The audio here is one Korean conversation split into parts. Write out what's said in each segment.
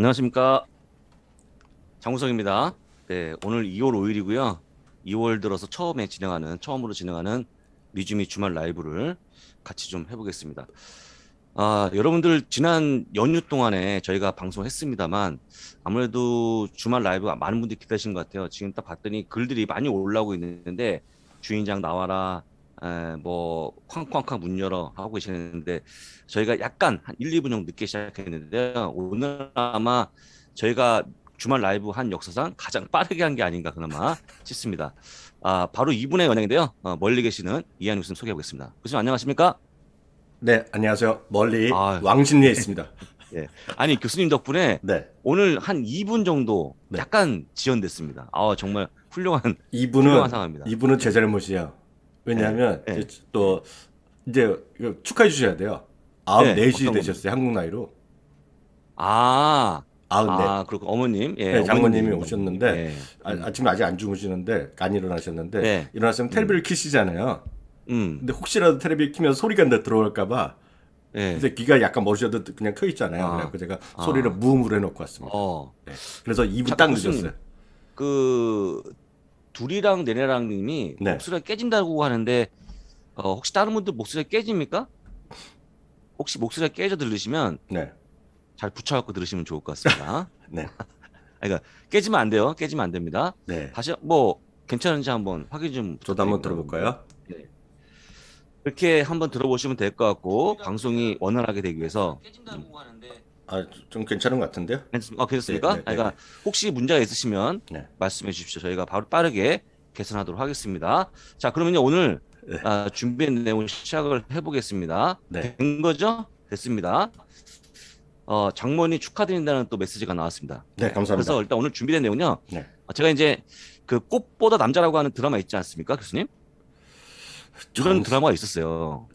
안녕하십니까. 장우성입니다. 네, 오늘 2월 5일이고요. 2월 들어서 처음에 진행하는 처음으로 진행하는 미주미 주말 라이브를 같이 좀 해보겠습니다. 아, 여러분들 지난 연휴 동안에 저희가 방송했습니다만 아무래도 주말 라이브 가 많은 분들이 기다리신 것 같아요. 지금 딱 봤더니 글들이 많이 올라오고 있는데 주인장 나와라, 에, 뭐 쾅쾅쾅 문 열어 하고 계시는데 저희가 약간 한 1, 2분 정도 늦게 시작했는데요. 오늘 아마 저희가 주말 라이브 한 역사상 가장 빠르게 한 게 아닌가 그나마 싶습니다. 아, 바로 이분의 연예인데요. 어, 멀리 계시는 이한우 교수님 소개해 보겠습니다. 교수님 안녕하십니까? 네, 안녕하세요. 멀리 아, 왕진리에 예. 있습니다. 예. 아니 교수님 덕분에 네. 오늘 한 2분 정도 네. 약간 지연됐습니다. 아 정말 훌륭한 이분은 훌륭한 상황입니다. 이분은 제 잘못이야. 왜냐하면 네. 이제 또 이제 축하해 주셔야 돼요. 아홉 예, 네, 시 되셨어요 한국 나이로. 아. 아흔 네. 아, 그리고 어머님, 예, 네, 장모님이 오셨는데 예. 아, 침에 아직 안 주무시는데 안 일어나셨는데 예. 일어나시면 텔레비를 음. 키시잖아요. 음. 근데 혹시라도 텔레비 키면 소리가 내 들어올까봐 예. 이제 귀가 약간 머리셔도 그냥 켜 있잖아요. 아. 그래서 제가 아. 소리를 무음으로 해놓고 왔습니다. 어. 네. 그래서 2분 딱 늦었어요. 그 둘이랑 네네랑 님이 네. 목소리가 깨진다고 하는데 어, 혹시 다른 분들 목소리가 깨집니까? 혹시 목소리가 깨져 들으시면 네. 잘 붙여갖고 들으시면 좋을 것 같습니다. 네. 아, 그러니까 깨지면 안 돼요. 깨지면 안 됩니다. 네. 다시 뭐 괜찮은지 한번 확인 좀. 저도 한번 들어볼까요? 네. 이렇게 한번 들어보시면 될 것 같고 방송이 원활하게 되기 위해서. 깨진다고 하는데. 아, 좀 괜찮은 것 같은데요? 아, 그렇습니까? 네, 네, 네, 그러니까 네. 혹시 문제가 있으시면 네. 말씀해 주십시오. 저희가 바로 빠르게 개선하도록 하겠습니다. 자, 그러면 오늘 네. 아, 준비한 내용 시작을 해보겠습니다. 된 거죠? 됐습니다. 어, 장모님 축하드린다는 또 메시지가 나왔습니다. 네, 감사합니다. 그래서 일단 오늘 준비된 내용은요. 네. 아, 제가 이제 그 꽃보다 남자라고 하는 드라마 있지 않습니까, 교수님? 그런 드라마가 있었어요.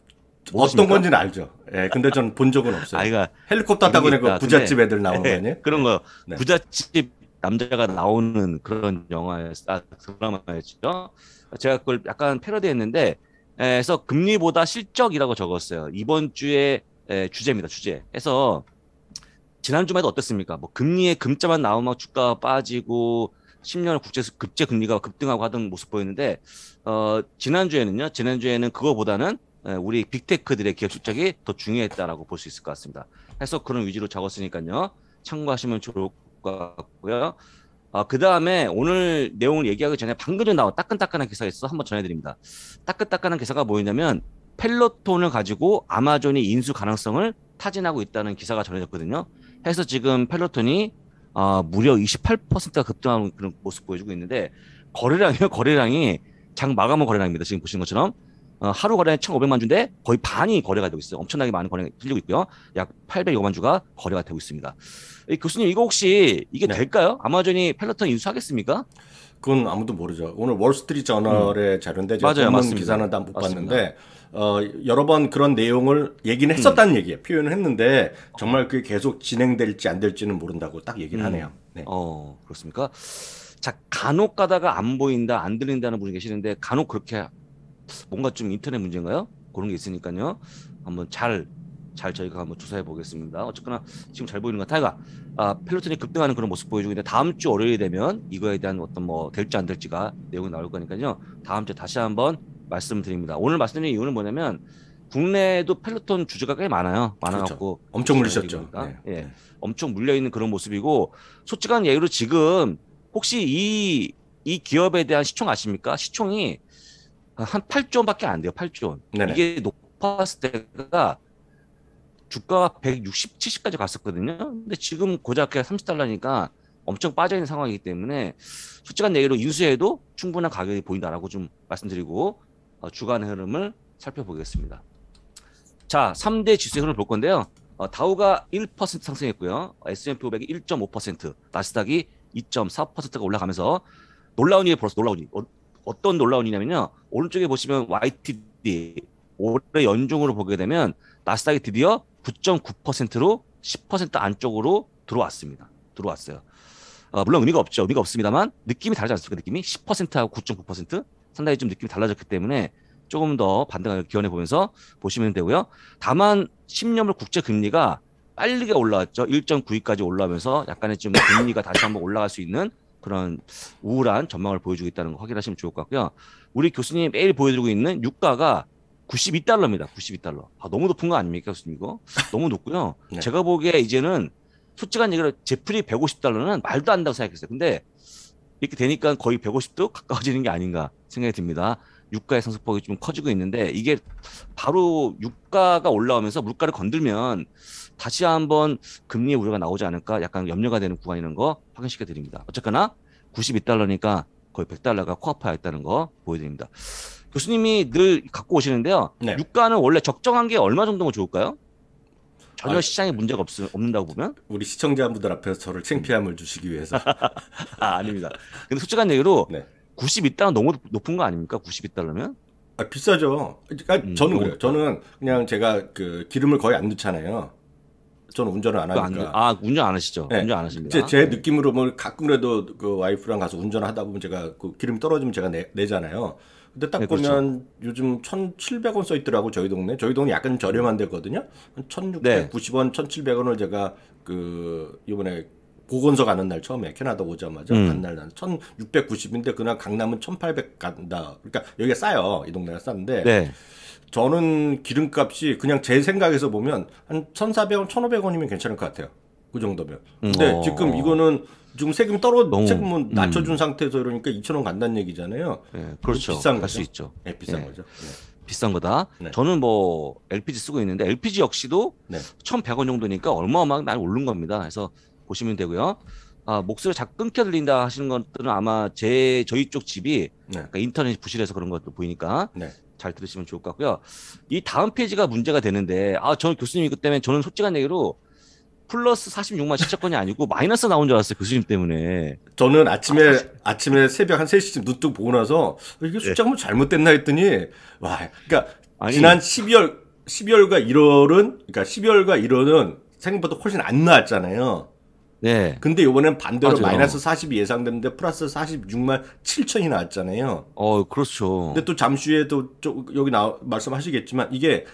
어떤 건지는 알죠. 예, 근데 저는 본 적은 아, 없어요. 아이가 헬리콥터 타고 그 부잣집 네. 애들 나오는 거니 네. 그런 거 네. 부잣집 남자가 나오는 그런 영화였, 어 아, 드라마였죠. 제가 그걸 약간 패러디했는데, 예, 그래서 금리보다 실적이라고 적었어요. 이번 주에 에, 예, 주제입니다. 주제. 해서 지난 주말도 어땠습니까? 뭐 금리에 금자만 나오면 주가 빠지고 10년 국제 급제 금리가 급등하고 하던 모습 보였는데 어 지난주에는요. 지난주에는 그거보다는 예, 우리 빅테크들의 기업 실적이 더 중요했다라고 볼 수 있을 것 같습니다. 해서 그런 위주로 적었으니까요. 참고하시면 좋을 것 같고요. 어, 그 다음에 오늘 내용을 얘기하기 전에 방금 전 나온 따끈따끈한 기사가 있어서 한번 전해드립니다. 따끈따끈한 기사가 뭐였냐면 펠로톤을 가지고 아마존이 인수 가능성을 타진하고 있다는 기사가 전해졌거든요. 해서 지금 펠로톤이 어, 무려 28%가 급등하는 그런 모습 보여주고 있는데 거래량이요 거래량이 장 마감은 거래량입니다. 지금 보시는 것처럼 어, 하루 거래는 1,500만 주인데 거의 반이 거래가 되고 있어요. 엄청나게 많은 거래가 풀리고 있고요. 약 800여만 주가 거래가 되고 있습니다. 이, 교수님 이거 혹시 이게 네. 될까요? 아마존이 펠로톤 인수하겠습니까? 그건 아무도 모르죠. 오늘 월스트리트 저널의 음. 자료인데 제가 맞아요, 맞습니다. 기사는 다 못 봤는데 어, 여러 번 그런 내용을 얘기는 음. 했었다는 음. 얘기예요. 표현을 했는데 정말 그게 계속 진행될지 안 될지는 모른다고 딱 얘기를 음. 하네요. 네. 어 그렇습니까? 자 간혹 가다가 안 보인다 안 들린다는 분이 계시는데 간혹 그렇게 뭔가 좀 인터넷 문제인가요? 그런 게 있으니까요. 한번 잘 잘 저희가 한번 조사해 보겠습니다. 어쨌거나 지금 잘 보이는 것 같아요. 아, 아 펠로톤이 급등하는 그런 모습 보여주고 있는데 다음 주 월요일이 되면 이거에 대한 어떤 뭐 될지 안 될지가 내용이 나올 거니까요. 다음 주에 다시 한번 말씀드립니다. 오늘 말씀드린 이유는 뭐냐면 국내에도 펠로톤 주주가 꽤 많아요. 많아갖고 그렇죠. 엄청 물리셨죠. 네. 예, 네. 엄청 물려 있는 그런 모습이고 솔직한 예로 지금 혹시 이 이 기업에 대한 시총 아십니까? 시총이 한 8조 원밖에 안 돼요. 8조 원. 네네. 이게 높았을 때가 주가가 160, 70까지 갔었거든요. 근데 지금 고작 그냥 30달러니까 엄청 빠져 있는 상황이기 때문에 솔직한 얘기로 인수해도 충분한 가격이 보인다라고 좀 말씀드리고 어, 주간 흐름을 살펴보겠습니다. 자, 3대 지수의 흐름을 볼 건데요. 어, 다우가 1% 상승했고요. S&P 500이 1.5%, 나스닥이 2.4%가 올라가면서 놀라운 일이 벌써 놀라운 일. 어떤 놀라운 이냐면요 오른쪽에 보시면 YTD 올해 연중으로 보게 되면 나스닥이 드디어 9.9%로 10% 안쪽으로 들어왔습니다. 들어왔어요. 어, 물론 의미가 없죠. 의미가 없습니다만 느낌이 다르지 않습니까? 느낌이 10%하고 9.9% 상당히 좀 느낌이 달라졌기 때문에 조금 더 반등을 기원해 보면서 보시면 되고요. 다만 10년물 국제 금리가 빨리게 올라왔죠. 1.92까지 올라오면서 약간의 좀 금리가 다시 한번 올라갈 수 있는 그런 우울한 전망을 보여주고 있다는 거 확인하시면 좋을 것 같고요. 우리 교수님이 매일 보여드리고 있는 유가가 92달러입니다. 92달러. 아, 너무 높은 거 아닙니까, 교수님 이거? 너무 높고요. 네. 제가 보기에 이제는 솔직한 얘기로 제프리 150달러는 말도 안 된다고 생각했어요. 근데 이렇게 되니까 거의 150도 가까워지는 게 아닌가 생각이 듭니다. 유가의 상승폭이 좀 커지고 있는데 이게 바로 유가가 올라오면서 물가를 건들면 다시 한번 금리의 우려가 나오지 않을까 약간 염려가 되는 구간이라는 거 확인시켜 드립니다. 어쨌거나 92달러니까 거의 100달러가 코앞에 있다는 거 보여드립니다. 교수님이 늘 갖고 오시는데요. 네. 유가는 원래 적정한 게 얼마 정도면 좋을까요? 전혀 아니, 시장에 문제가 없, 없는다고 보면 우리 시청자분들 앞에서 저를 창피함을 주시기 위해서 아, 아닙니다. 근데 솔직한 얘기로 네. 92달러 너무 높은 거 아닙니까? 92달러면? 아, 비싸죠. 그러니까 음, 저는 그래요. 뭐. 저는 그냥 제가 그 기름을 거의 안 넣잖아요. 저는 운전을 안 하니까. 안, 아, 운전 안 하시죠? 네. 운전 안 하십니다. 제, 제 네. 느낌으로 뭐 가끔이라도 그 와이프랑 가서 운전을 하다 보면 제가 그기름 떨어지면 제가 내, 내잖아요. 근데 딱 네, 그렇죠. 보면 그렇죠. 요즘 1,700원 써 있더라고 저희 동네. 저희 동네 약간 저렴한 데거든요. 1,690원, 네. 1,700원을 제가 그 이번에 보건소 가는 날 처음에 캐나다 오자마자 음. 간날 난 1690인데 그날 강남은 1800 간다. 그러니까 여기가 싸요. 이 동네가 싼데. 네. 저는 기름값이 그냥 제 생각에서 보면 한 1,400원, 1,500원이면 괜찮을 것 같아요. 그 정도면. 근데 어. 지금 이거는 지금 세금 떨어 너무, 세금은 음. 낮춰준 음. 상태에서 이러니까 2,000원 간다는 얘기잖아요. 네, 그렇죠. 비싼 거죠. 수 있죠. 네, 비싼 예. 네. 거죠. 비싼 거다. 네. 저는 뭐 LPG 쓰고 있는데 LPG 역시도 1,100원 정도니까 얼마 막날 오른 겁니다. 그래서 보시면 되고요. 아, 목소리 가 자꾸 끊겨 들린다 하시는 것들은 아마 제 저희 쪽 집이 네. 그러니까 인터넷이 부실해서 그런 것도 보이니까 네. 잘 들으시면 좋을 것 같고요. 이 다음 페이지가 문제가 되는데 아, 저는 교수님 이것 때문에 저는 솔직한 얘기로 플러스 46만 시차권이 아니고 마이너스 나온 줄 알았어요. 교수님 때문에. 저는 아침에 아, 침에 새벽 한 3시쯤 눈뜨고 보고 나서 이게 네. 숫자가 네. 잘못됐나 했더니 와, 그러니까 아니, 지난 12월 12월과 1월은 그러니까 12월과 1월은 생각보다 훨씬 안 나왔잖아요. 네. 근데 요번엔 반대로 맞아요. 마이너스 40이 예상됐는데 플러스 46만 7천이 나왔잖아요. 어, 그렇죠. 근데 또 잠시 후에 또 여기 나 말씀하시겠지만 이게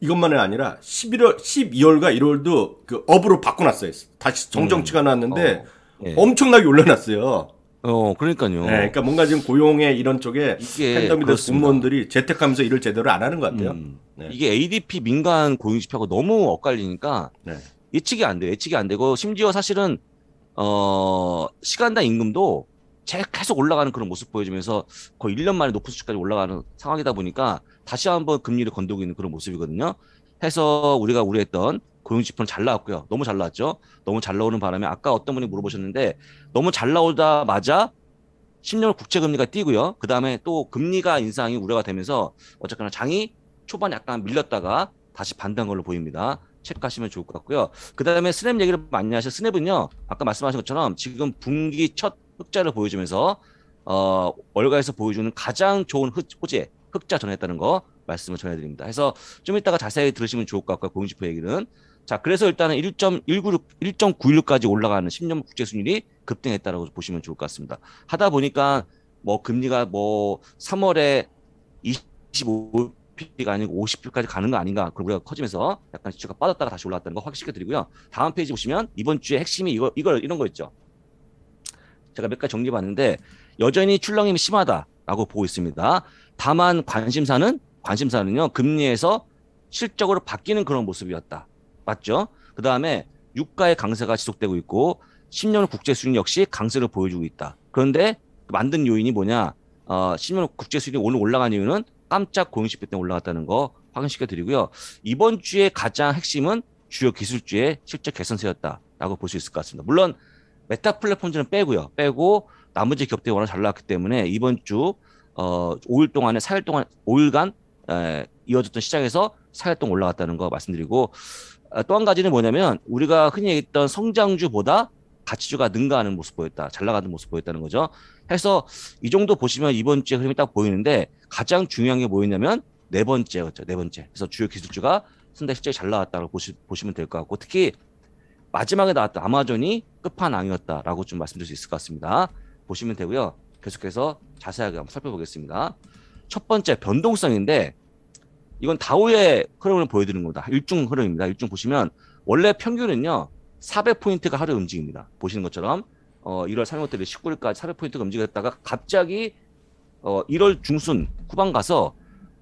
이것만은 아니라 11월 12월과 1월도 그 업으로 바꿔놨어요. 다시 정정치가 음. 나왔는데 음. 어. 네. 엄청나게 올려놨어요. 어, 그러니까요. 네, 그러니까 뭔가 지금 고용의 이런 쪽에 팬덤이 돼서 공무원들이 재택하면서 일을 제대로 안 하는 것 같아요. 음. 네. 이게 ADP 민간 고용 지표가 너무 엇갈리니까 네. 예측이 안 돼요. 예측이 안 되고 심지어 사실은 어 시간당 임금도 계속 올라가는 그런 모습 보여주면서 거의 1년 만에 높은 수치까지 올라가는 상황이다 보니까 다시 한번 금리를 건드고 있는 그런 모습이거든요. 해서 우리가 우려했던 고용 지표는 잘 나왔고요. 너무 잘 나왔죠. 너무 잘 나오는 바람에 아까 어떤 분이 물어보셨는데 너무 잘나오다마자 10년 국채 금리가 뛰고요. 그 다음에 또 금리가 인상이 우려가 되면서 어쨌거나 장이 초반에 약간 밀렸다가 다시 반등 걸로 보입니다. 체크하시면 좋을 것 같고요. 그 다음에 스냅 얘기를 많이 하셔. 스냅은요, 아까 말씀하신 것처럼 지금 분기 첫 흑자를 보여주면서 어, 월가에서 보여주는 가장 좋은 흑, 호재, 흑자 전했다는 거 말씀을 전해드립니다. 해서 좀 이따가 자세히 들으시면 좋을 것 같고요. 공지표 얘기는. 자, 그래서 일단은 1.196, 1.96까지 올라가는 10년 국제 순위 이 급등했다라고 보시면 좋을 것 같습니다. 하다 보니까 뭐 금리가 뭐 3월에 25 5 0뷰가 아니고 5 0뷰까지 가는 거 아닌가 그리고 우리가 커지면서 약간 지수가 빠졌다가 다시 올라왔다는 거 확인시켜 드리고요 다음 페이지 보시면 이번 주에 핵심이 이거 이걸 이런 거 있죠 제가 몇 가지 정리해 봤는데 여전히 출렁임이 심하다라고 보고 있습니다 다만 관심사는 관심사는요 금리에서 실적으로 바뀌는 그런 모습이었다 맞죠 그 다음에 유가의 강세가 지속되고 있고 10년 국제 수익 역시 강세를 보여주고 있다 그런데 만든 요인이 뭐냐 어, 10년 국제 수익이 오늘 올라간 이유는 깜짝 공용지표 때문에 올라갔다는 거 확인시켜 드리고요. 이번 주에 가장 핵심은 주요 기술주의 실적 개선세였다라고 볼 수 있을 것 같습니다. 물론 메타 플랫폼즈는 빼고요. 빼고 나머지 기업들이 워낙 잘 나왔기 때문에 이번 주 어, 5일 동안에 4일 동안 5일간 에, 이어졌던 시장에서 4일 동안 올라갔다는 거 말씀드리고 어, 또한 가지는 뭐냐면 우리가 흔히 얘기했던 성장주보다 가치주가 능가하는 모습 보였다. 잘 나가는 모습 보였다는 거죠. 해서 이 정도 보시면 이번 주에 흐름이 딱 보이는데 가장 중요한 게 뭐였냐면 네 번째였죠. 네 번째. 그래서 주요 기술주가 상당히 실제이잘 나왔다고 보시, 보시면 될 것 같고 특히 마지막에 나왔던 아마존이 끝판왕이었다라고 좀 말씀드릴 수 있을 것 같습니다. 보시면 되고요. 계속해서 자세하게 한번 살펴보겠습니다. 첫 번째 변동성인데 이건 다우의 흐름을 보여드리는 겁니다. 일중 흐름입니다. 일중 보시면 원래 평균은요 400포인트가 하루 움직입니다. 보시는 것처럼 어, 1월 3일부터 19일까지 400포인트가 움직였다가 갑자기 어, 1월 중순 후반 가서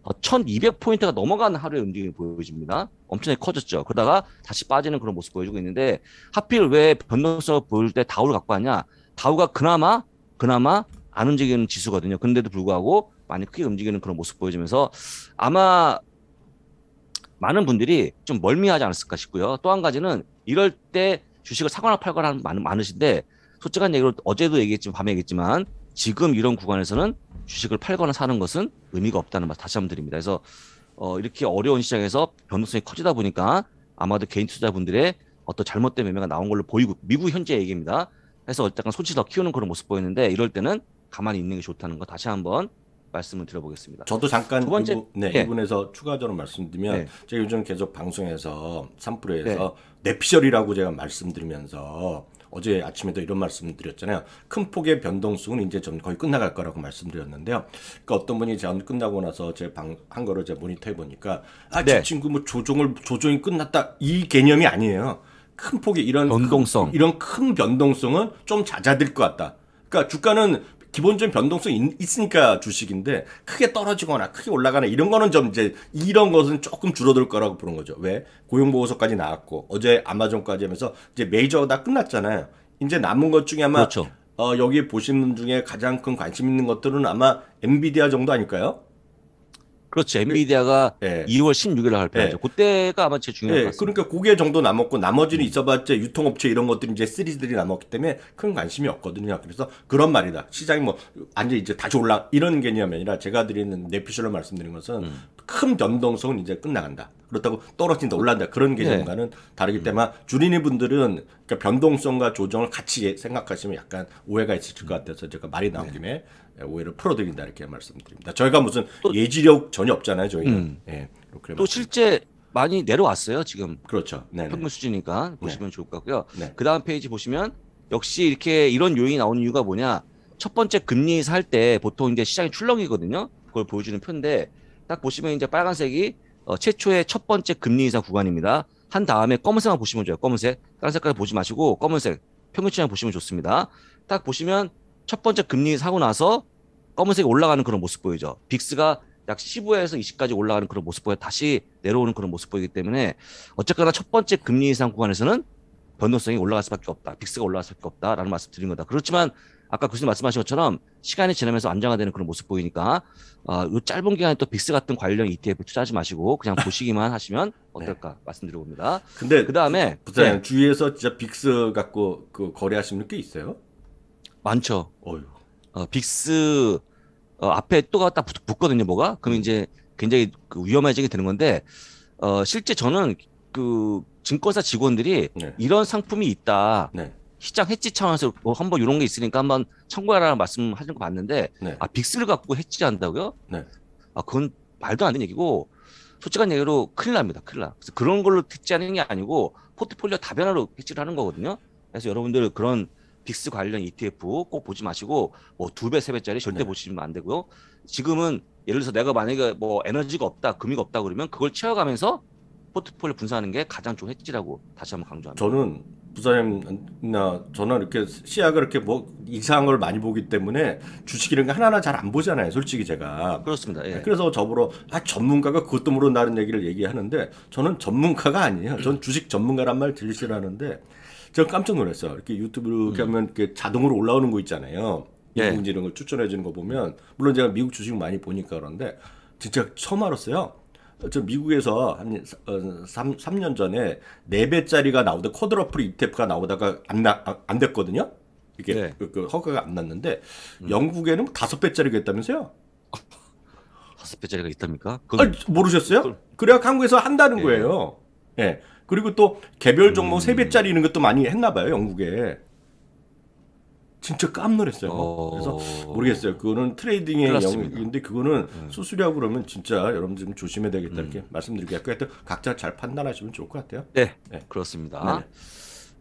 어, 1200포인트가 넘어가는 하루의 움직임이 보여집니다. 엄청나게 커졌죠. 그러다가 다시 빠지는 그런 모습 보여주고 있는데 하필 왜 변동성을 보일 때 다우를 갖고 왔냐 다우가 그나마 그나마 안 움직이는 지수거든요. 그런데도 불구하고 많이 크게 움직이는 그런 모습 보여주면서 아마 많은 분들이 좀 멀미하지 않았을까 싶고요. 또 한 가지는 이럴 때 주식을 사거나 팔거나 많, 많으신데 솔직한 얘기로 어제도 얘기했지만 밤에 얘기했지만 지금 이런 구간에서는 주식을 팔거나 사는 것은 의미가 없다는 말 다시 한번 드립니다. 그래서 어, 이렇게 어려운 시장에서 변동성이 커지다 보니까 아마도 개인 투자분들의 어떤 잘못된 매매가 나온 걸로 보이고 미국 현재 얘기입니다. 그래서 약간 손치 더 키우는 그런 모습 보였는데 이럴 때는 가만히 있는 게 좋다는 거 다시 한번 말씀을 드려보겠습니다 저도 잠깐 두 번째, 이부, 네, 네. 예. 이분에서 추가적으로 말씀드리면 네. 제가 요즘 계속 방송에서 3프로에서 내피셜이라고 제가 말씀드리면서 어제 아침에도 이런 말씀 드렸잖아요. 큰 폭의 변동성은 이제 좀 거의 끝나갈 거라고 말씀드렸는데요. 그러니까 어떤 분이 전 끝나고 나서 제 방 한 거를 제 모니터해 보니까 아저 네. 친구 뭐 조종을 조종이 끝났다 이 개념이 아니에요. 큰 폭의 이런 변동성 이런 큰 변동성은 좀 잦아들 것 같다. 그러니까 주가는 기본적인 변동성이 있, 으니까 주식인데 크게 떨어지거나 크게 올라가나 이런 거는 좀 이제 이런 것은 조금 줄어들 거라고 보는 거죠. 왜? 고용보고서까지 나왔고 어제 아마존까지 하면서 이제 메이저 다 끝났잖아요. 이제 남은 것 중에 아마 그렇죠. 어, 여기 보시는 중에 가장 큰 관심 있는 것들은 아마 엔비디아 정도 아닐까요? 그렇죠. 그 엔비디아가 예. 2월 16일에 발표하죠. 예. 그때가 아마 제일 중요한 예. 것 같습니다. 그러니까 고게 정도 남았고 나머지는 음. 있어봤자 유통업체 이런 것들이 이제 시리즈들이 남았기 때문에 큰 관심이 없거든요. 그래서 그런 말이다. 시장이 뭐 완전 이제 다시 올라 이런 개념이 아니라 제가 드리는 내피셜로 말씀드린 것은 음. 큰 변동성은 이제 끝나간다. 그렇다고 떨어진다 올라간다 그런 예. 개념과는 네. 다르기 때문에 음. 주린이 분들은 그러니까 변동성과 조정을 같이 생각하시면 약간 오해가 있을것 같아서 제가 말이 나온 네. 김에 네. 예, 오해를 풀어드린다 이렇게 말씀드립니다. 저희가 무슨 또, 예지력 전혀 없잖아요. 저희는 음. 예, 또 실제 많이 내려왔어요. 지금 그렇죠. 네네. 네. 평균 수준이니까 네. 보시면 좋을 것 같고요. 네. 그 다음 페이지 보시면 역시 이렇게 이런 요인이 나오는 이유가 뭐냐? 첫 번째 금리 살때 보통 이제 시장이 출렁이거든요. 그걸 보여주는 표인데 딱 보시면 이제 빨간색이 어, 최초의 첫 번째 금리 인상 구간입니다. 한 다음에 검은색만 보시면 좋아요. 검은색. 다른 색깔 보지 마시고 검은색 평균치만 보시면 좋습니다. 딱 보시면 첫 번째 금리 사고 나서 검은색이 올라가는 그런 모습 보이죠. 빅스가 약 15에서 20까지 올라가는 그런 모습 보여 다시 내려오는 그런 모습 보이기 때문에 어쨌거나 첫 번째 금리 이상 구간에서는 변동성이 올라갈 수밖에 없다. 빅스가 올라갈 수밖에 없다라는 말씀 드린 거다. 그렇지만 아까 교수님 말씀하신 것처럼 시간이 지나면서 안정화되는 그런 모습 보이니까 아, 어, 요 짧은 기간에 또 빅스 같은 관련 ETF 투자하지 마시고 그냥 보시기만 하시면 네. 어떨까 네. 말씀드려봅니다 근데 그다음에 부장님 네. 주위에서 진짜 빅스 갖고 그 거래하시는 게 있어요? 많죠. 어휴. 어, 빅스 어, 앞에 또가 딱 붙, 거든요 뭐가. 그럼 네. 이제 굉장히 그 위험해지게 되는 건데 어, 실제 저는 그 증권사 직원들이 네. 이런 상품이 있다. 네. 시장 해지 차원에서 뭐 한번 이런 게 있으니까 한번 참고하라는 말씀하시는 거 봤는데 네. 아 빅스를 갖고 해지한다고요? 네. 아 그건 말도 안 되는 얘기고 솔직한 얘기로 큰일 납니다. 큰일 나. 그래서 그런 걸로 듣지 않는 게 아니고 포트폴리오 다변화로 해지를 하는 거거든요. 그래서 여러분들 그런 빅스 관련 ETF 꼭 보지 마시고 뭐두 배, 세 배짜리 절대 네. 보시면 안 되고요. 지금은 예를 들어서 내가 만약에 뭐 에너지가 없다, 금이 없다 그러면 그걸 채워가면서 포트폴리오 분산하는 게 가장 좋은 핵지라고 다시 한번 강조합니다. 저는 부사님나 장 저는 이렇게 시야가 이렇게 뭐 이상한 걸 많이 보기 때문에 주식 이런 거 하나하나 잘 안 보잖아요. 솔직히 제가. 그렇습니다. 예. 그래서 저보러 아 전문가가 그것도 모른다는 얘기를 얘기하는데 저는 전문가가 아니에요. 음. 전 주식 전문가란 말 들리시라는데 제가 깜짝 놀랐어요. 이렇게 유튜브 이렇게 음. 하면 이렇게 자동으로 올라오는 거 있잖아요. 예. 이런 걸 추천해 주는 거 보면 물론 제가 미국 주식 많이 보니까 그런데 진짜 처음 알았어요. 저 미국에서 한 3, 어, 3년 전에 4배짜리가 나오던 쿼드러플 이테프가 나오다가 안, 나, 아, 안 됐거든요. 이게 네. 그, 그 허가가 안 났는데 음. 영국에는 5배짜리가 있다면서요? 5배짜리가 있답니까? 그건... 아, 모르셨어요? 그건... 그래야 한국에서 한다는 네. 거예요. 예. 네. 그리고 또 개별 종목 음... 3배짜리 이런 것도 많이 했나 봐요, 영국에. 진짜 깜놀했어요. 뭐. 어... 그래서 모르겠어요. 그거는 트레이딩의 영역인데 그거는 음. 수수료 그러면 진짜 여러분 좀 조심해야 되겠다 이렇게 음. 말씀드리고요. 하여튼 각자 잘 판단하시면 좋을 것 같아요. 네, 네. 그렇습니다.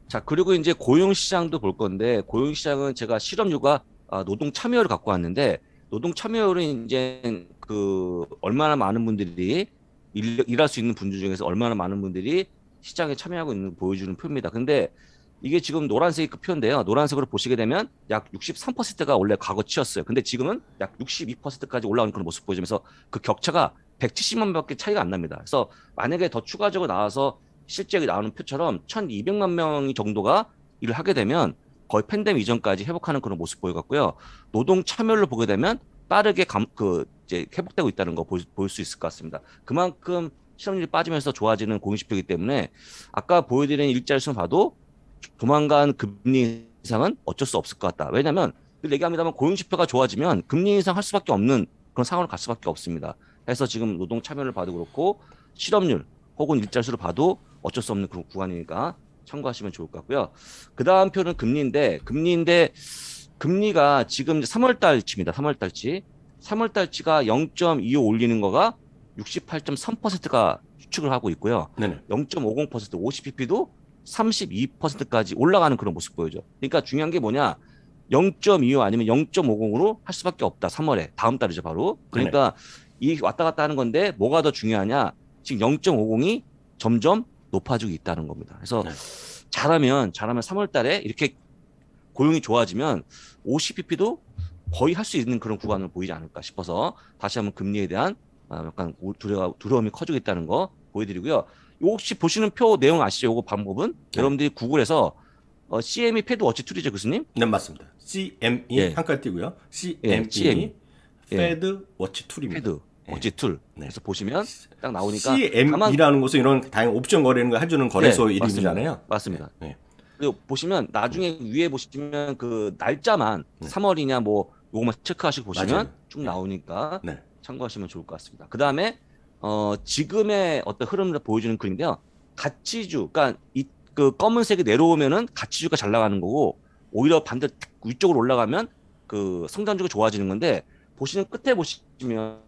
네자 그리고 이제 고용 시장도 볼 건데 고용 시장은 제가 실업률과 아, 노동 참여율을 갖고 왔는데 노동 참여율은 이제 그 얼마나 많은 분들이 일, 일할 수 있는 분들 중에서 얼마나 많은 분들이 시장에 참여하고 있는 보여주는 표입니다. 근데 이게 지금 노란색이 그 표인데요. 노란색으로 보시게 되면 약 63%가 원래 과거치였어요. 근데 지금은 약 62%까지 올라오는 그런 모습 보여주면서 그 격차가 170만 명밖에 차이가 안 납니다. 그래서 만약에 더 추가적으로 나와서 실제 나오는 표처럼 1,200만 명 정도가 일을 하게 되면 거의 팬데믹 이전까지 회복하는 그런 모습 보여갖고요. 노동 참여를 보게 되면 빠르게 감, 그 이제 회복되고 있다는 거 보일 수 있을 것 같습니다. 그만큼 실업률이 빠지면서 좋아지는 공인지표이기 때문에 아까 보여드린 일자리 수는 봐도 조만간 금리 이상은 어쩔 수 없을 것 같다. 왜냐하면 얘기합니다만 고용 지표가 좋아지면 금리 이상할 수밖에 없는 그런 상황으로 갈 수밖에 없습니다. 해서 지금 노동 참여를 봐도 그렇고 실업률 혹은 일자리 수를 봐도 어쩔 수 없는 그런 구간이니까 참고하시면 좋을 것 같고요. 그 다음 표는 금리인데 금리인데 금리가 지금 3월 달치입니다. 3월 달치. 3월 달치가 0.25 올리는 거가 68.3%가 추측을 하고 있고요. 네네. 0.50% 50pp도 32%까지 올라가는 그런 모습 보여줘. 그러니까 중요한 게 뭐냐? 0.25 아니면 0.50으로 할 수밖에 없다. 3월에 다음 달이죠, 바로. 그러니까 네. 이 왔다 갔다 하는 건데 뭐가 더 중요하냐? 지금 0.50이 점점 높아지고 있다는 겁니다. 그래서 네. 잘하면 잘하면 3월 달에 이렇게 고용이 좋아지면 50pp도 거의 할 수 있는 그런 구간을 보이지 않을까 싶어서 다시 한번 금리에 대한 아, 약간 두려움, 두려움이 커지고 있다는 거 보여드리고요. 혹시 보시는 표 내용 아시죠? 요거 방법은 네. 여러분들이 구글에서 어, CME 패드 워치 툴이죠 교수님? 네 맞습니다. CME 예. 한칸 띄고요. CME, 예, e. 예. 패드 예. 워치 툴입니다. 패드 워치 예. 툴. 네. 그래서 보시면 딱 나오니까 CME라는 다만... 곳은 이런 다양한 옵션 거래는 거 해주는 거래소 이름이잖아요. 맞습니다. 맞 네. 그리고 보시면 나중에 네. 위에 보시면 그 날짜만 3월이냐 뭐 요것만 체크하시고 보시면 맞아요. 쭉 나오니까 참고하시면 좋을 것 같습니다. 그 다음에 어, 지금의 어떤 흐름을 보여주는 글인데요. 가치주, 그러니까 이 그 검은색이 내려오면은 가치주가 잘 나가는 거고 오히려 반대 위쪽으로 올라가면 그 성장주가 좋아지는 건데 보시는 끝에 보시면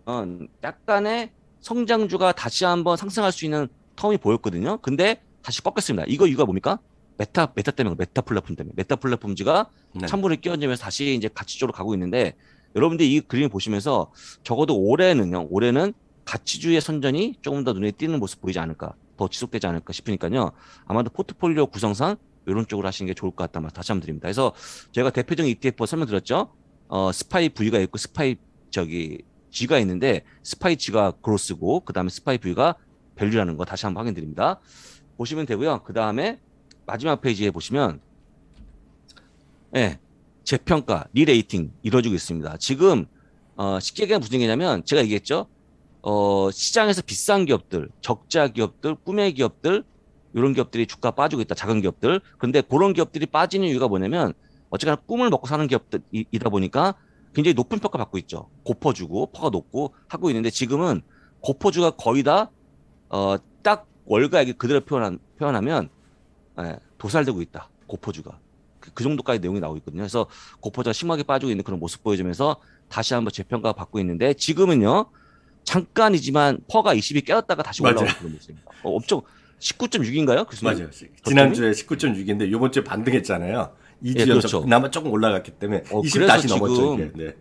약간의 성장주가 다시 한번 상승할 수 있는 텀이 보였거든요. 근데 다시 꺾였습니다. 이거 이유가 뭡니까? 메타 메타 때문에 메타 플랫폼 때문에 메타 플랫폼즈가 네. 찬물을 끼얹으면서 다시 이제 가치적으로 가고 있는데 여러분들 이이 그림 을 보시면서 적어도 올해는요 올해는 가치주의 선전이 조금 더 눈에 띄는 모습 보이지 않을까, 더 지속되지 않을까 싶으니까요. 아마도 포트폴리오 구성상 이런 쪽으로 하시는 게 좋을 것 같다. 다시 한번 드립니다. 그래서 제가 대표적인 ETF 설명드렸죠. 어, 스파이 V가 있고 스파이 저기 G가 있는데 스파이 G가 그로스고 그다음에 스파이 V가 밸류라는 거 다시 한번 확인 드립니다. 보시면 되고요. 그다음에 마지막 페이지에 보시면 예. 네, 재평가, 리레이팅 이루어지고 있습니다. 지금 어, 쉽게 얘기하면 무슨 얘기냐면 제가 얘기했죠. 어, 시장에서 비싼 기업들, 적자 기업들, 꿈의 기업들 이런 기업들이 주가 빠지고 있다. 작은 기업들. 근데 그런 기업들이 빠지는 이유가 뭐냐면 어쨌거나 꿈을 먹고 사는 기업들이다 보니까 굉장히 높은 평가 받고 있죠. 고퍼주고 퍼가 높고 하고 있는데 지금은 고퍼주가 거의 다 어, 딱 월가액이 그대로 표현한, 표현하면 예, 도살되고 있다. 고퍼주가. 그, 그, 정도까지 내용이 나오고 있거든요. 그래서 고퍼주가 심하게 빠지고 있는 그런 모습 보여주면서 다시 한번 재평가 받고 있는데 지금은요. 잠깐이지만 퍼가 20이 깨었다가 다시 올라오는 그런 모습니다 어, 엄청 19.6인가요? 교수님? 그 맞아요. 지난주에 19.6인데 요번 주에 반등했잖아요. 2주 예, 그렇죠. 나마 조금 올라갔기 때문에 어, 20 다시 넘었죠. 네.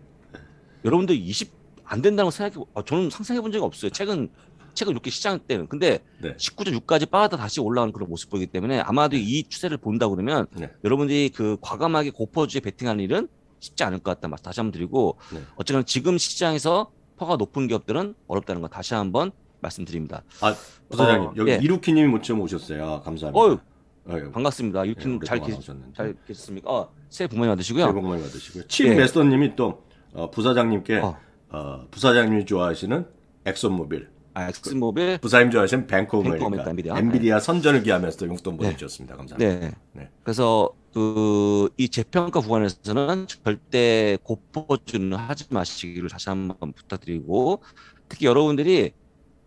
여러분들 20 안 된다고 생각해 아, 저는 상상해 본 적이 없어요. 최근 최근 이렇게 시장 때는 근데 네. 19.6까지 빠져다시 올라온 그런 모습 보기 때문에 아마도 네. 이 추세를 본다 그러면 네. 여러분들이 그 과감하게 고퍼주에 베팅하는 일은 쉽지 않을 것 같다 말씀 다시 한번 드리고 네. 어쨌든 지금 시장에서 퍼가 높은 기업들은 어렵다는 거 다시 한번 말씀드립니다. 아, 부사장님 어, 여기 예. 이루키님이 문자 오셨어요. 아, 감사합니다. 어휴, 네, 반갑습니다. 예, 이루키님 네, 잘, 계, 잘 계셨습니까? 어, 새해 복 많이 받으시고요. 새해 복 많이 받으시고요. 칩 예. 메스터님이 또 어, 부사장님께 어. 어, 부사장님이 좋아하시는 엑소모빌 아, 엑스모빌 부사임 좋아하시는 벤코움을 그러니까 엔비디아, 엔비디아 네. 선전을 기하면서 용돈 네. 보내주셨습니다. 네. 감사합니다. 네. 네. 그래서 그이 재평가 구간에서는 절대 고포주는 하지 마시기를 다시 한번 부탁드리고 특히 여러분들이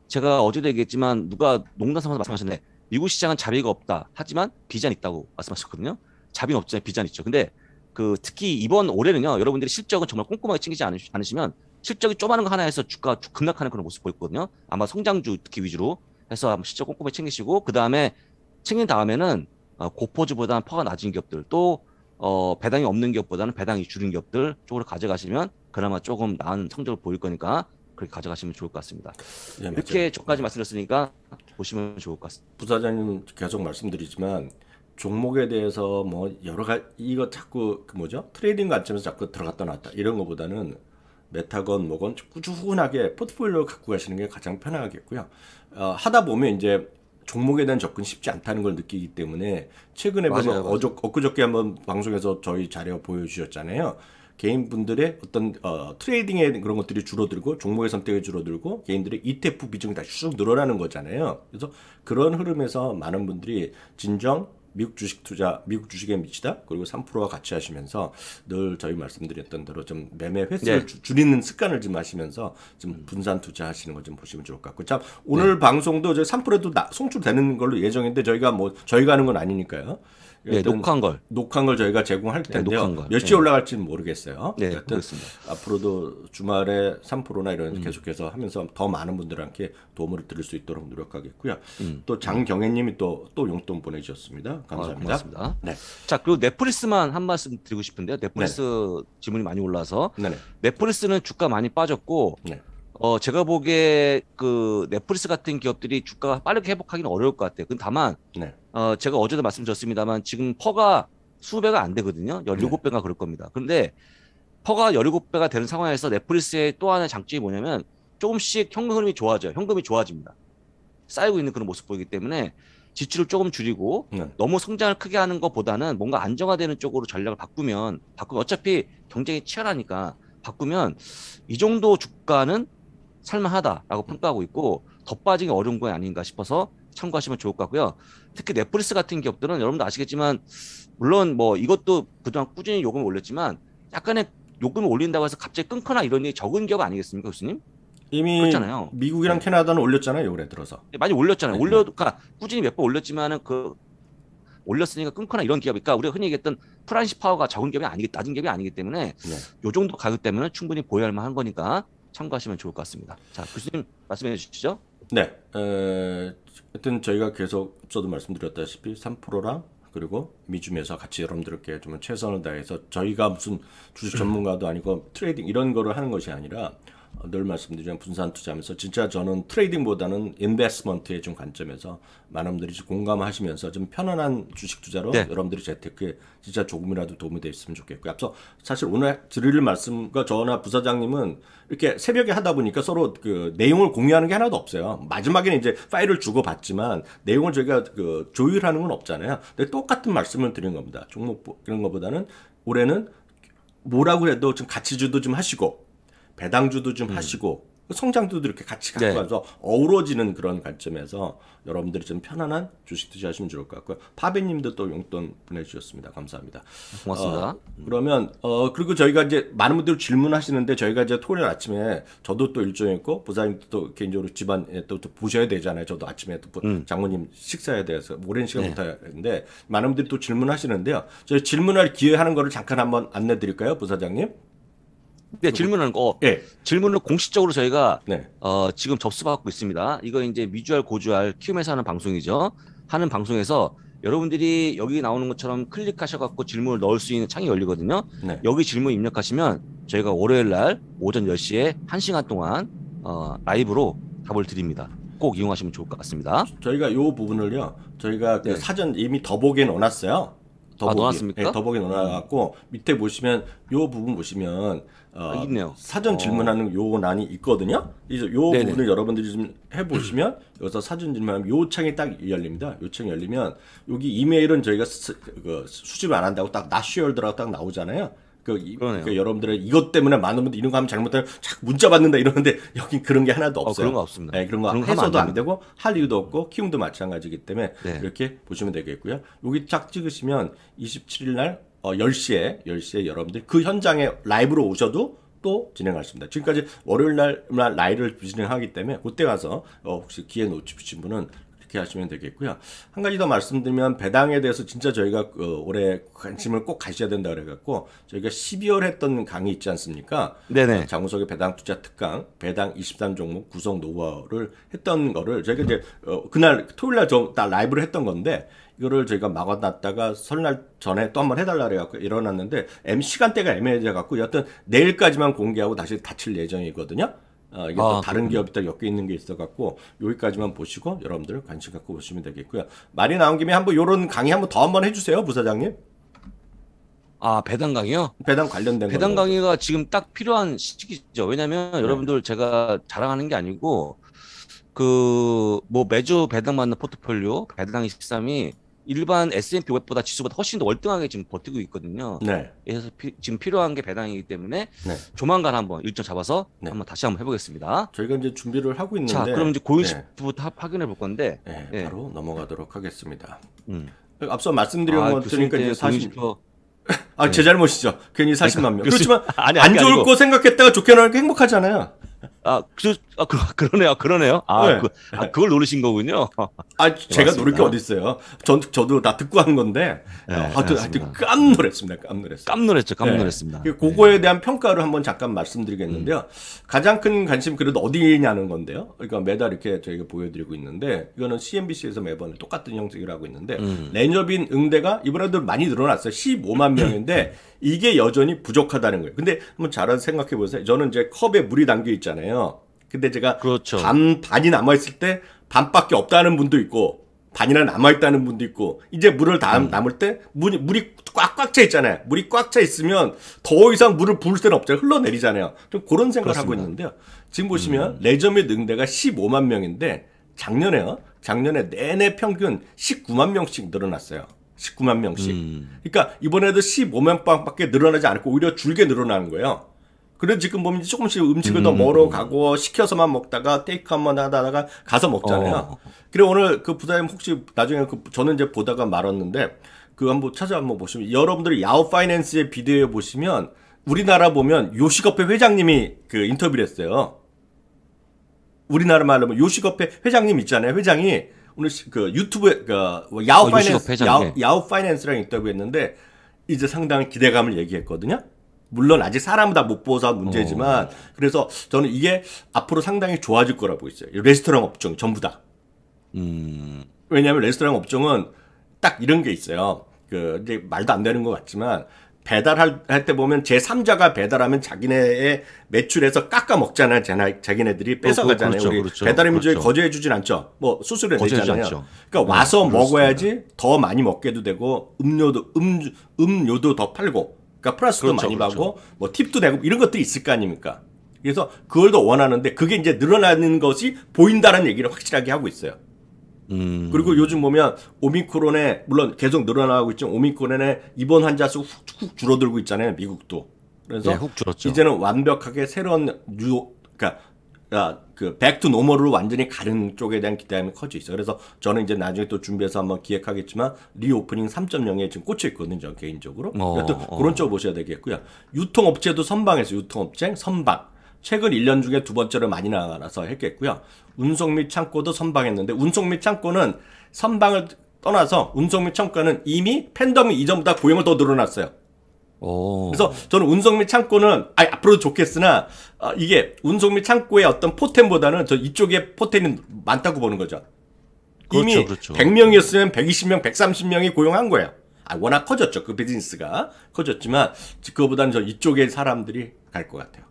제가 어제도 얘기했지만 누가 농담 삼아서 말씀하셨는데 미국 시장은 자비가 없다. 하지만 비잔 있다고 말씀하셨거든요. 자비는 없지만 비잔 있죠. 근데 그 특히 이번 올해는요. 여러분들이 실적은 정말 꼼꼼하게 챙기지 않으시면 실적이 좁아는거 하나 해서 주가 급락하는 그런 모습 보였거든요. 아마 성장주 특히 위주로 해서 실적 꼼꼼히 챙기시고 그 다음에 챙긴 다음에는 어, 고포주보다는 퍼가 낮은 기업들 또 어, 배당이 없는 기업보다는 배당이 줄은 기업들 쪽으로 가져가시면 그나마 조금 나은 성적을 보일 거니까 그렇게 가져가시면 좋을 것 같습니다. 네, 이렇게 저까지 말씀드렸으니까 보시면 좋을 것 같습니다. 부사장님 계속 말씀드리지만 종목에 대해서 뭐 여러 가지 이거 자꾸 그 뭐죠 트레이딩 관점에서 자꾸 들어갔다 나왔다 이런 것보다는 메타건 뭐건 꾸준하게 포트폴리오를 갖고 가시는 게 가장 편하겠고요. 어, 하다 보면 이제 종목에 대한 접근이 쉽지 않다는 걸 느끼기 때문에 최근에 뭐 맞아요, 맞아 어저, 엊그저께 한번 방송에서 저희 자료 보여주셨잖아요. 개인분들의 어떤 어, 트레이딩의 그런 것들이 줄어들고 종목의 선택이 줄어들고 개인들의 ETF 비중이 다쭉 시 늘어나는 거잖아요. 그래서 그런 흐름에서 많은 분들이 진정 미국 주식 투자, 미국 주식에 미치다. 그리고 3%와 같이 하시면서 늘 저희 말씀드렸던 대로 좀 매매 횟수를 네. 주, 줄이는 습관을 좀 하시면서 좀 음. 분산 투자하시는 걸 좀 보시면 좋을 것 같고. 참 네. 오늘 네. 방송도 저 3%도 나, 송출되는 걸로 예정인데 저희가 뭐 저희가 하는 건 아니니까요. 네, 녹화한 걸 녹화한 걸 저희가 제공할 네, 텐데요. 네, 몇 시에 예. 올라갈지는 모르겠어요. 네, 그렇습니다. 앞으로도 주말에 3프로나 이런 음. 계속해서 하면서 더 많은 분들한테 도움을 드릴 수 있도록 노력하겠고요. 음. 또 장경애님이 또 또 용돈 보내주셨습니다. 감사합니다. 아, 네. 자 그리고 넷플릭스만 한 말씀 드리고 싶은데요. 넷플릭스 네 질문이 많이 올라서 네 넷플릭스는 주가 많이 빠졌고. 네 어, 제가 보기에 그 넷플릭스 같은 기업들이 주가가 빠르게 회복하기는 어려울 것 같아요. 근 다만, 네. 어, 제가 어제도 말씀드렸습니다만 지금 퍼가 수배가 안 되거든요. 17배가 네. 그럴 겁니다. 그런데 퍼가 17배가 되는 상황에서 넷플릭스의 또 하나의 장점이 뭐냐면 조금씩 현금 흐름이 좋아져요. 현금이 좋아집니다. 쌓이고 있는 그런 모습 보이기 때문에 지출을 조금 줄이고 네. 너무 성장을 크게 하는 것보다는 뭔가 안정화되는 쪽으로 전략을 바꾸면 바꾸면 어차피 경쟁이 치열하니까 바꾸면 이 정도 주가는 살만하다라고 음. 평가하고 있고 더 빠지기 어려운 거 아닌가 싶어서 참고하시면 좋을 것 같고요. 특히 넷플릭스 같은 기업들은 여러분도 아시겠지만 물론 뭐 이것도 그동안 꾸준히 요금을 올렸지만 약간의 요금을 올린다고 해서 갑자기 끊거나 이런 일이 적은 기업 아니겠습니까, 교수님? 이미 그렇잖아요. 미국이랑 네. 캐나다는 올렸잖아요, 올해 들어서. 네, 많이 올렸잖아요. 네. 올려 그러니까 꾸준히 몇 번 올렸지만은 그 올렸으니까 끊거나 이런 기업이니까 그러니까 그 우리가 흔히 얘기했던 프란시 파워가 적은 기업이 아니기 낮은 기업이 아니기 때문에 네. 요 정도 가격 때문에 충분히 보유할 만한 거니까 참고하시면 좋을 것 같습니다. 자, 교수님 말씀해 주시죠. 네. 에, 하여튼 저희가 계속 저도 말씀드렸다시피 3%랑 그리고 미줌에서 같이 여러분들께 좀 최선을 다해서 저희가 무슨 주식 전문가도 아니고 트레이딩 이런 거를 하는 것이 아니라 늘 말씀드리지만 분산 투자하면서 진짜 저는 트레이딩보다는 인베스먼트의 좀 관점에서 많은 분들이 공감하시면서 좀 편안한 주식 투자로 네. 여러분들이 재테크에 진짜 조금이라도 도움이 됐으면 좋겠고요. 앞서 사실 오늘 드릴 말씀과 저나 부사장님은 이렇게 새벽에 하다 보니까 서로 그 내용을 공유하는 게 하나도 없어요. 마지막에는 이제 파일을 주고받지만 내용을 저희가 그 조율하는 건 없잖아요. 근데 똑같은 말씀을 드린 겁니다. 종목 그런 것보다는 올해는 뭐라고 해도 좀 가치주도 좀 하시고 배당주도 좀 음. 하시고 성장도 이렇게 같이 갖고 가 네. 와서 어우러지는 그런 관점에서 여러분들이 좀 편안한 주식 투자하시면 좋을 것 같고요. 파비님도 또 용돈 보내주셨습니다. 감사합니다. 고맙습니다. 어, 그러면 어 그리고 저희가 이제 많은 분들 질문하시는데 저희가 이제 토요일 아침에 저도 또 일정 있고 부사님도또 개인적으로 집안 예, 또, 또 보셔야 되잖아요. 저도 아침에 또 음. 장모님 식사에 대해서 오랜 시간 네. 못하는데 많은 분들이 또 질문하시는데요. 저희 질문할 기회 하는 거를 잠깐 한번 안내 드릴까요, 부사장님? 네, 질문하는 거. 어, 예. 질문을 공식적으로 저희가 네. 어, 지금 접수받고 있습니다. 이거 이제 미주알 고주알 키움에서 하는 방송이죠. 하는 방송에서 여러분들이 여기 나오는 것처럼 클릭하셔갖고 질문을 넣을 수 있는 창이 열리거든요. 네. 여기 질문 입력하시면 저희가 월요일 날 오전 10시에 1시간 동안 어, 라이브로 답을 드립니다. 꼭 이용하시면 좋을 것 같습니다. 저희가 이 부분을요, 저희가 그 네. 그 사전 이미 더보기에 넣어놨어요. 아, 더보기. 아, 넣어놨습니까? 네, 더보기에 넣어놨고 밑에 보시면 이 부분 보시면 어, 아, 사전 어. 질문하는 요 난이 있거든요. 그래서 요 네네. 부분을 여러분들이 좀 해보시면 여기서 사전 질문하면 요 창이 딱 열립니다. 요 창이 열리면 여기 이메일은 저희가 수, 그, 수집을 안 한다고 딱 나시얼드라고 딱 나오잖아요. 그, 그 여러분들의 이것 때문에 많은 분들 이런 거 하면 잘못하면 착 문자 받는다 이러는데 여기 그런 게 하나도 어, 없어요. 어, 그런 거 없습니다. 네, 그런 거 그런 해서도 안, 안 되고 할 이유도 없고 키움도 마찬가지이기 때문에 네. 이렇게 보시면 되겠고요. 여기 쫙 찍으시면 27일 날 어, 10시에 10시에 여러분들 그 현장에 라이브로 오셔도 또 진행할 수 있습니다. 지금까지 월요일 날 라이브를 진행하기 때문에 그때 가서 어, 혹시 기회 놓치신 분은 이렇게 하시면 되겠고요. 한 가지 더 말씀드리면 배당에 대해서 진짜 저희가 어, 올해 관심을 꼭 가셔야 된다 고 그래갖고 저희가 12월 했던 강의 있지 않습니까? 네네. 어, 장우석의 배당 투자 특강 배당 23 종목 구성 노하우를 했던 거를 저희가 이제 어, 그날 토요일 날저 라이브를 했던 건데 이거를 저희가 막아놨다가 설날 전에 또 한번 해달라 그래갖고 일어났는데 M 시간대가 애매해져갖고 여튼 내일까지만 공개하고 다시 닫힐 예정이거든요. 어, 이게 아, 또 다른 기업이 또 엮여 있는 게 있어갖고 여기까지만 보시고 여러분들 관심 갖고 보시면 되겠고요. 말이 나온 김에 한번 요런 강의 한 번 더 한번 해주세요, 부사장님. 아 배당 강의요? 배당 관련된 배당 강의가 지금 딱 필요한 시기죠. 왜냐하면 네. 여러분들 제가 자랑하는 게 아니고 그 뭐 매주 배당 받는 포트폴리오 그 배당 23이 일반 S&P 500보다 지수보다 훨씬 더 월등하게 지금 버티고 있거든요. 네. 그래서 피, 지금 필요한 게 배당이기 때문에 네. 조만간 한번 일정 잡아서 네. 한번 다시 한번 해보겠습니다. 저희가 이제 준비를 하고 있는데 자, 그럼 이제 고인식부터 네. 확인해 볼 건데 네, 예. 바로 넘어가도록 하겠습니다. 음. 앞서 말씀드린 아, 것들니까 이제 사실 아제 네. 잘못이죠. 괜히 40만 명. 그렇지만 아니, 안 좋을 아니고. 거 생각했다가 좋게 나올니 행복하잖아요. 아, 그, 아 그, 러네요 그러네요. 아, 네. 그, 아, 그걸 노리신 거군요. 아, 제가 노릴 게 어디 있어요? 전 저도 다 듣고 한 건데, 네, 어, 하여튼, 하여튼 깜놀했습니다. 깜놀했어요. 깜놀했죠. 네. 깜놀했습니다. 네. 그 그거에 대한 평가를 한번 잠깐 말씀드리겠는데요. 음. 가장 큰 관심 그래도 어디냐는 건데요. 그러니까 매달 이렇게 저희가 보여드리고 있는데, 이거는 CNBC에서 매번 똑같은 형식을 하고 있는데, 음. 내년빈 응대가 이번에도 많이 늘어났어요. 15만 명인데 음. 이게 여전히 부족하다는 거예요. 근데 한번 잘 생각해 보세요. 저는 이제 컵에 물이 담겨 있잖아요. 거잖아요. 근데 제가 그렇죠. 반 반이 남아 있을 때 반밖에 없다는 분도 있고 반이나 남아 있다는 분도 있고 이제 물을 다 음. 남을 때 물이 물이 꽉꽉 차 있잖아요. 물이 꽉 차 있으면 더 이상 물을 부을 수는 없잖아요. 흘러내리잖아요. 좀 그런 생각을 그렇습니다. 하고 있는데요. 지금 보시면 음. 레저미 능대가 15만 명인데 작년에요. 작년에 내내 평균 19만 명씩 늘어났어요. 19만 명씩. 음. 그러니까 이번에도 15만 명밖에 늘어나지 않고 오히려 줄게 늘어나는 거예요. 그래 지금 보면 조금씩 음식을 음. 더 멀어 가고 시켜서만 먹다가 테이크 한 번 하다가 가서 먹잖아요. 어. 그래 오늘 그 부사님 혹시 나중에 그 저는 이제 보다가 말았는데 그 한번 찾아 한번 보시면 여러분들이 야후 파이낸스의 비디오에 보시면 우리나라 보면 요식업회 회장님이 그 인터뷰를 했어요. 우리나라 말로 하 요식업회 회장님 있잖아요. 회장이 오늘 그 유튜브에 그야후 어, 파이낸스 야후 야오 파이낸스랑 인터뷰했는데 이제 상당히 기대감을 얘기했거든요. 물론 아직 사람은 다못 보서 문제지만 어. 그래서 저는 이게 앞으로 상당히 좋아질 거라고 있어요. 레스토랑 업종 전부 다. 음. 왜냐하면 레스토랑 업종은 딱 이런 게 있어요. 그 이제 말도 안 되는 것 같지만 배달할 때 보면 제3자가 배달하면 자기네의 매출에서 깎아 먹잖아요. 자기네들이 뺏어가잖아요. 어, 그렇죠, 그렇죠, 배달의 민족이 그렇죠. 거저해 주진 않죠. 뭐 수수료 내잖아요. 그러니까 네, 와서 네, 먹어야지 더 많이 먹게도 되고 음료도 음, 음료도 더 팔고 그러니까 플러스도 그렇죠, 많이 그렇죠. 받고 뭐 팁도 되고 이런 것들이 있을 거 아닙니까? 그래서 그걸 더 원하는데 그게 이제 늘어나는 것이 보인다는 얘기를 확실하게 하고 있어요. 음. 그리고 요즘 보면 오미크론에 물론 계속 늘어나고 있지만 오미크론에 입원 환자 수훅 줄어들고 있잖아요. 미국도. 그래서 네, 이제는 완벽하게 새로운 유 그러니까 야, 아, 그 백투 노멀을 완전히 가는 쪽에 대한 기대감이 커져 있어요. 그래서 저는 이제 나중에 또 준비해서 한번 기획하겠지만 리오프닝 3.0에 지금 꽂혀 있거든요. 저 개인적으로. 어, 여튼 어. 그런 쪽을 보셔야 되겠고요. 유통업체도 선방에서 유통업체 선방. 최근 1년 중에 두 번째로 많이 나가서 했겠고요. 운송 및 창고도 선방했는데 운송 및 창고는 선방을 떠나서 운송 및 창고는 이미 팬덤이 이전보다 고용을 더 늘어났어요. 오. 그래서 저는 운송및 창고는 아 앞으로도 좋겠으나 어, 이게 운송및 창고의 어떤 포텐보다는 저 이쪽에 포텐이 많다고 보는 거죠. 이미 그렇죠, 그렇죠. 100명이었으면 120명, 130명이 고용한 거예요. 아, 워낙 커졌죠. 그 비즈니스가 커졌지만 그거보다는 저 이쪽에 사람들이 갈 것 같아요.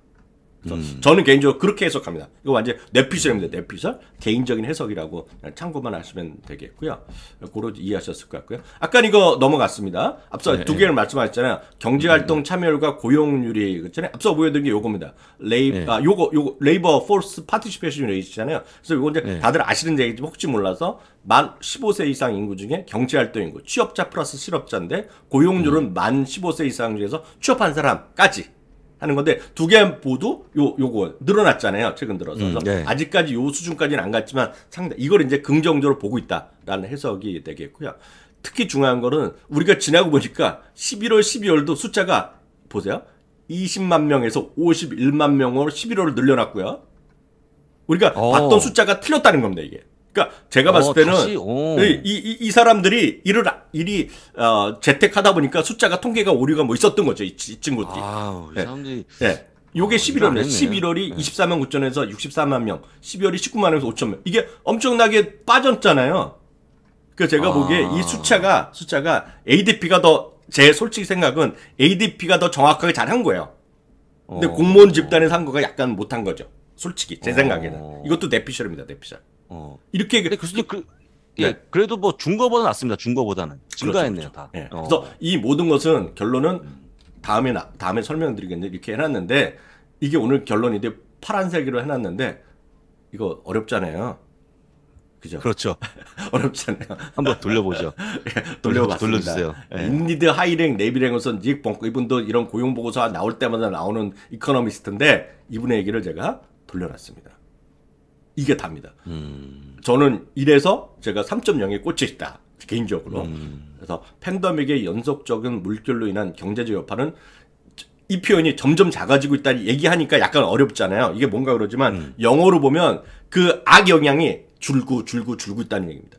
음. 저는 개인적으로 그렇게 해석합니다. 이거 완전 뇌피셜입니다. 뇌피셜 개인적인 해석이라고 참고만 하시면 되겠고요. 고로 이해하셨을 것 같고요. 아까 이거 넘어갔습니다. 앞서 네. 두 네. 개를 말씀하셨잖아요. 경제활동 음. 참여율과 고용률이 그잖아요. 앞서 보여드린 게 요겁니다. 레이 네. 아 요거 요거 레이버 포스 파티시페이션 레이시잖아요. 그래서 요거 이제 네. 다들 아시는 얘기지 혹시 몰라서 만 15세 이상 인구 중에 경제활동 인구 취업자 플러스 실업자인데 고용률은 음. 만 15세 이상 중에서 취업한 사람까지 하는 건데 두 개 모두 요 요거 늘어났잖아요 최근 들어서 음, 네. 아직까지 요 수준까지는 안 갔지만 상당 이걸 이제 긍정적으로 보고 있다라는 해석이 되겠고요. 특히 중요한 거는 우리가 지나고 보니까 11월, 12월도 숫자가 보세요. 20만 명에서 51만 명으로 11월을 늘려놨고요. 우리가 오. 어. 봤던 숫자가 틀렸다는 겁니다 이게. 그러니까 제가 어, 봤을 어, 때는 다시, 이, 이, 이, 사람들이 일을 일이 어, 재택하다 보니까 숫자가 통계가 오류가 뭐 있었던 거죠 이, 이 친구들이. 예. 예. 아, 이 사람들이. 네. 네. 요게 어, 11월에 11월이 네. 24만 9천에서 64만 명, 12월이 19만 에서 5천 명. 이게 엄청나게 빠졌잖아요. 그 제가 아. 보기에 이 숫자가 숫자가 ADP가 더 제 솔직히 생각은 ADP가 더 정확하게 잘한 거예요. 근데 어. 공무원 집단에서 한 거가 약간 못한 거죠. 솔직히 제 어. 생각에는 이것도 내피셜입니다. 내피셜. 어. 이렇게 근데 교수님 그, 그 예, 네. 그래도 뭐 중거보다 낫습니다. 중거보다는 그렇죠, 증가했네요 그렇죠, 그렇죠. 다. 예. 어. 그래서 이 모든 것은 결론은 음. 다음에 나, 다음에 설명드리겠는데 이렇게 해놨는데 이게 오늘 결론인데 파란색으로 해놨는데 이거 어렵잖아요. 그죠? 그렇죠. 어렵잖아요. 한번 돌려보죠. 예, 돌려봤습니다. 돌려주세요. 예. 예. 인니드 하이랭 네비랭어선 닉 벙커 이분도 이런 고용 보고서 나올 때마다 나오는 이코노미스트인데 이분의 얘기를 제가 돌려놨습니다. 이게 답니다. 음. 저는 이래서 제가 3.0에 꽂혀 있다. 개인적으로. 음. 그래서 팬덤에게 연속적인 물결로 인한 경제적 여파는 이 표현이 점점 작아지고 있다 얘기하니까 약간 어렵잖아요. 이게 뭔가 그러지만 음. 영어로 보면 그 악영향이 줄고 줄고 줄고 있다는 얘기입니다.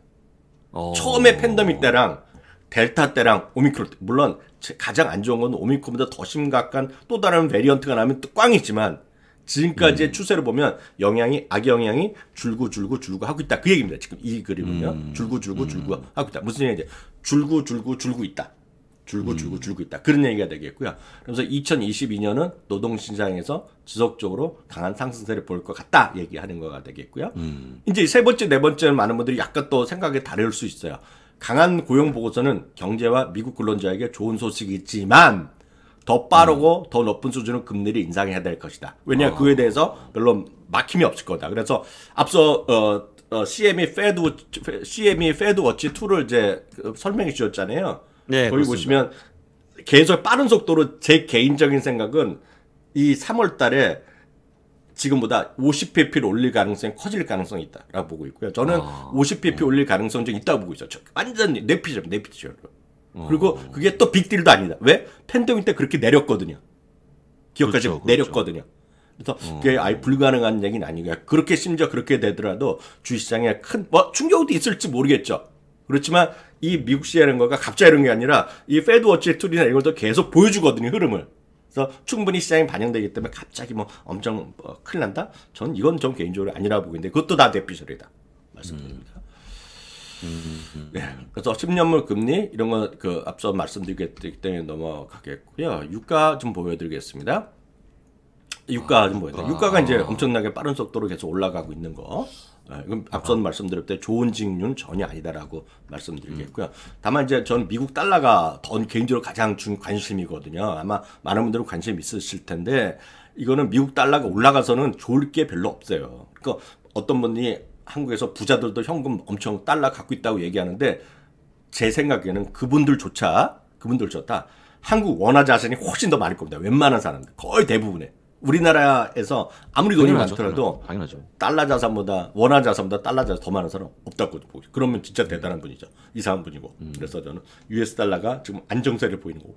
어. 처음에 팬더믹 때랑 델타 때랑 오미크론 때 물론 가장 안 좋은 건 오미크론보다 더 심각한 또 다른 베리언트가 나면 또 꽝이지만 지금까지의 음. 추세를 보면 영향이 악영향이 줄고 줄고 줄고 하고 있다. 그 얘기입니다. 지금 이 그림은요. 음. 줄고 줄고 음. 줄고 음. 하고 있다. 무슨 얘기냐? 줄고 줄고 줄고 있다. 줄고 줄고 음. 줄고 있다. 그런 얘기가 되겠고요. 그래서 2022년은 노동 시장에서 지속적으로 강한 상승세를 볼 것 같다 얘기하는 거가 되겠고요. 음. 이제 세 번째 네 번째는 많은 분들이 약간 또 생각이 다를 수 있어요. 강한 고용 보고서는 경제와 미국 근론자에게 좋은 소식이지만 더 빠르고 더 높은 수준의 금리를 인상해야 될 것이다. 왜냐 아. 그에 대해서 별로 막힘이 없을 거다. 그래서 앞서 어, 어 CME 페드 CME 페드 워치 2를 이제 그 설명해 주셨잖아요. 네, 거기 그렇습니다. 보시면 계속 빠른 속도로 제 개인적인 생각은 이 3월 달에 지금보다 50pp를 올릴 가능성이 커질 가능성이 있다라고 보고 있고요. 저는 아, 50pp 네. 올릴 가능성이 좀 있다고 보고 있어요. 완전내피죠내피죠 어. 그리고 그게 또 빅딜도 아니다. 왜? 팬데믹 때 그렇게 내렸거든요. 기업까지 그렇죠, 그렇죠, 내렸거든요. 그래서 어. 그게 아예 불가능한 얘기는 아니고요. 그렇게 심지어 그렇게 되더라도 주시장에 큰 뭐 충격도 있을지 모르겠죠. 그렇지만 이 미국 시라는 거가 갑자기 이런 게 아니라 이 페드워치 툴이나 이걸 또 계속 보여주거든요 흐름을. 그래서 충분히 시장이 반영되기 때문에 갑자기 뭐 엄청 뭐 큰일 난다? 전 이건 좀 개인적으로 아니라 고 보고 있는데 그것도 다 대피셜이다 말씀드립니다. 음. 음. 네. 그래서 10년물 금리 이런 거 그 앞서 말씀드렸기 때문에 넘어가겠고요. 유가 좀 보여드리겠습니다. 유가 아, 좀 보여요. 유가가 아. 이제 엄청나게 빠른 속도로 계속 올라가고 있는 거. 이 네, 앞선 아. 말씀드렸을 때 좋은 직후는 전혀 아니다라고 말씀드리겠고요. 음. 다만 이제 전 미국 달러가 더 개인적으로 가장 중 관심이거든요. 아마 많은 분들은 관심 있으실 텐데 이거는 미국 달러가 올라가서는 좋을 게 별로 없어요. 그러니까 어떤 분이 한국에서 부자들도 현금 엄청 달러 갖고 있다고 얘기하는데 제 생각에는 그분들조차 그분들조차 한국 원화 자산이 훨씬 더 많을 겁니다. 웬만한 사람들 거의 대부분에 우리나라에서 아무리 돈이 당연하죠, 많더라도 당연하죠. 달러 자산보다 원화 자산보다 달러 자산 더 많은 사람 없다고 보고 그러면 진짜 대단한 분이죠. 이상한 분이고 음. 그래서 저는 US 달러가 지금 안정세를 보이는 거고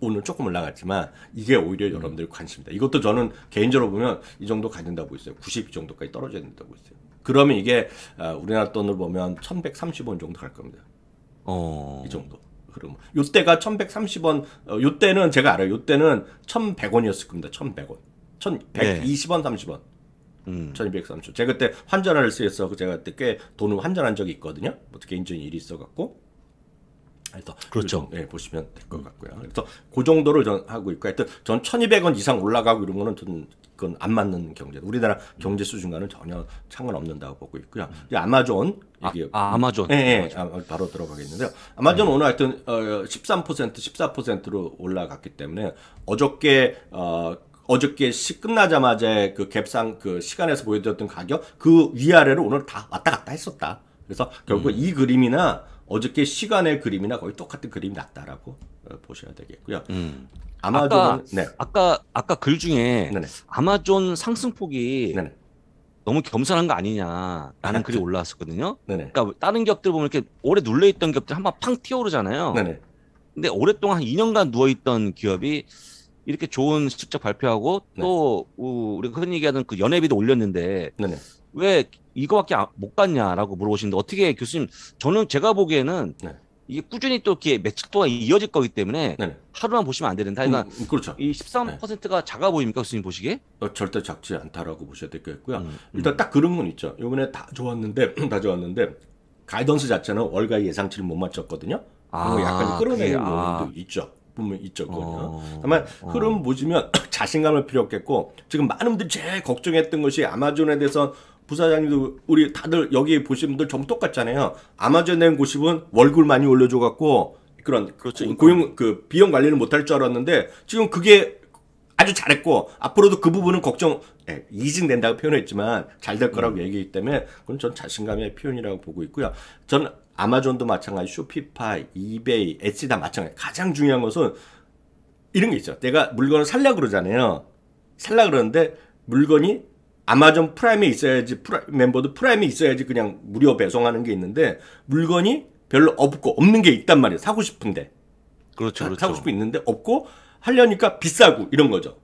오늘 조금 올라갔지만 이게 오히려 음. 여러분들의 관심이다. 이것도 저는 개인적으로 보면 이 정도 가진다고 있어요. 90 정도까지 떨어져야 된다고 있어요. 그러면 이게 아, 우리나라 돈으로 보면 1130원 정도 갈 겁니다. 어... 이 정도. 그럼 요때가 1130원 어, 요때는 제가 알아요. 요때는 1100원이었을 겁니다. 1100원. 1120원 네. 30원. 음. 1230. 제가 그때 환전할 수 있어서 제가 그때 꽤 돈을 환전한 적이 있거든요. 어떻게 뭐 인적인 일이 있어 갖고. 그래서 그렇죠. 그, 예, 네, 보시면 될 것 같고요. 그래서 그 정도로 전 하고 있고 하여튼 전 1200원 이상 올라가고 이런 거는 전 그건 안 맞는 경제. 우리나라 경제 수준과는 전혀 상관없는다고 보고 있고요. 음. 이제 아마존 아, 이게 아, 아 마존 예, 예, 네, 아마존. 바로 들어가겠는데요. 아마존 네. 오늘 하여튼 어, 13% 14%로 올라갔기 때문에 어저께 어 어저께 시 끝나자마자 그 갭상 그 시간에서 보여드렸던 가격 그 위아래로 오늘 다 왔다 갔다 했었다. 그래서 결국 음. 이 그림이나 어저께 시간의 그림이나 거의 똑같은 그림이 났다라고 어, 보셔야 되겠고요. 음. 아마존 아까, 네. 아까 아까 글 중에 네네. 아마존 상승폭이 네네. 너무 겸손한 거 아니냐 라는 글이 올라왔었거든요. 네네. 그러니까 다른 기업들 보면 이렇게 오래 눌려 있던 기업들 한번 팡 튀어오르잖아요. 근데 오랫동안 한 2년간 누워 있던 기업이 이렇게 좋은 실적 발표하고 네. 또 우리가 흔히 얘기하는 그 연회비도 올렸는데 왜 이거밖에 못 갔냐라고 물어보시는데 어떻게 교수님 저는 제가 보기에는 네. 이게 꾸준히 또 이렇게 매측도가 이어질 거기 때문에 네. 네. 하루만 보시면 안 되는데 그러니까 음, 음, 그렇죠. 이 13%가 네. 작아 보입니까 교수님 보시기에? 어, 절대 작지 않다라고 보셔야 되겠고요. 음, 음, 일단 음. 딱 그런 건 있죠. 요번에 다 좋았는데 다 좋았는데 가이던스 자체는 월가 예상치를 못 맞췄거든요. 아, 약간 끌어내는 부분도 아. 있죠. 부분 있죠거든 어, 다만 어. 흐름 보시면 자신감을 필요 없겠고 지금 많은 분들이 제일 걱정했던 것이 아마존에 대해서 부사장님도 우리 다들 여기 보신 분들 전부 똑같잖아요. 아마존 낸 고십은 월급 많이 올려줘갖고 그런 그렇죠. 그 고용 그 비용 관리를 못할 줄 알았는데 지금 그게 아주 잘했고 앞으로도 그 부분은 걱정 예, 이진된다고 표현했지만 잘 될 거라고 음. 얘기했기 때문에 그건 전 자신감의 표현이라고 보고 있고요. 전 아마존도 마찬가지, 쇼피파이, 이베이, 엣지 다 마찬가지. 가장 중요한 것은 이런 게 있죠. 내가 물건을 살라 그러잖아요. 살라 그러는데 물건이 아마존 프라임이 있어야지 프라, 멤버도 프라임이 있어야지 그냥 무료 배송하는 게 있는데 물건이 별로 없고 없는 게 있단 말이에요. 사고 싶은데. 그렇죠. 아, 그렇죠. 사고 싶은 있는데 없고 하려니까 비싸고 이런 거죠.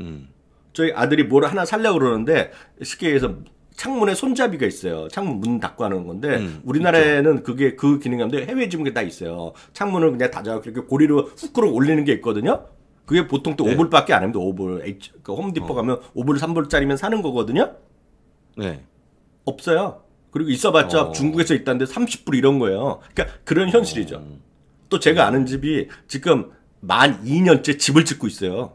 음. 저희 아들이 뭘 하나 살려고 그러는데 쉽게 얘기해서 창문에 손잡이가 있어요. 창문 문 닫고 하는 건데 음, 우리나라에는 그렇죠. 그게 그 기능이 없는데 해외 지문에 다 있어요. 창문을 그냥 닫아서 이렇게 고리로 후 끌어 올리는 게 있거든요. 그게 보통 또 네. 5불밖에 안 합니다. 5불. H, 그러 홈디퍼 어. 가면 5불, 3불짜리면 사는 거거든요. 네. 없어요. 그리고 있어봤자 어. 중국에서 있다는데 30불 이런 거예요. 그러니까 그런 현실이죠. 어. 또 제가 네. 아는 집이 지금 만 2년째 집을 짓고 있어요.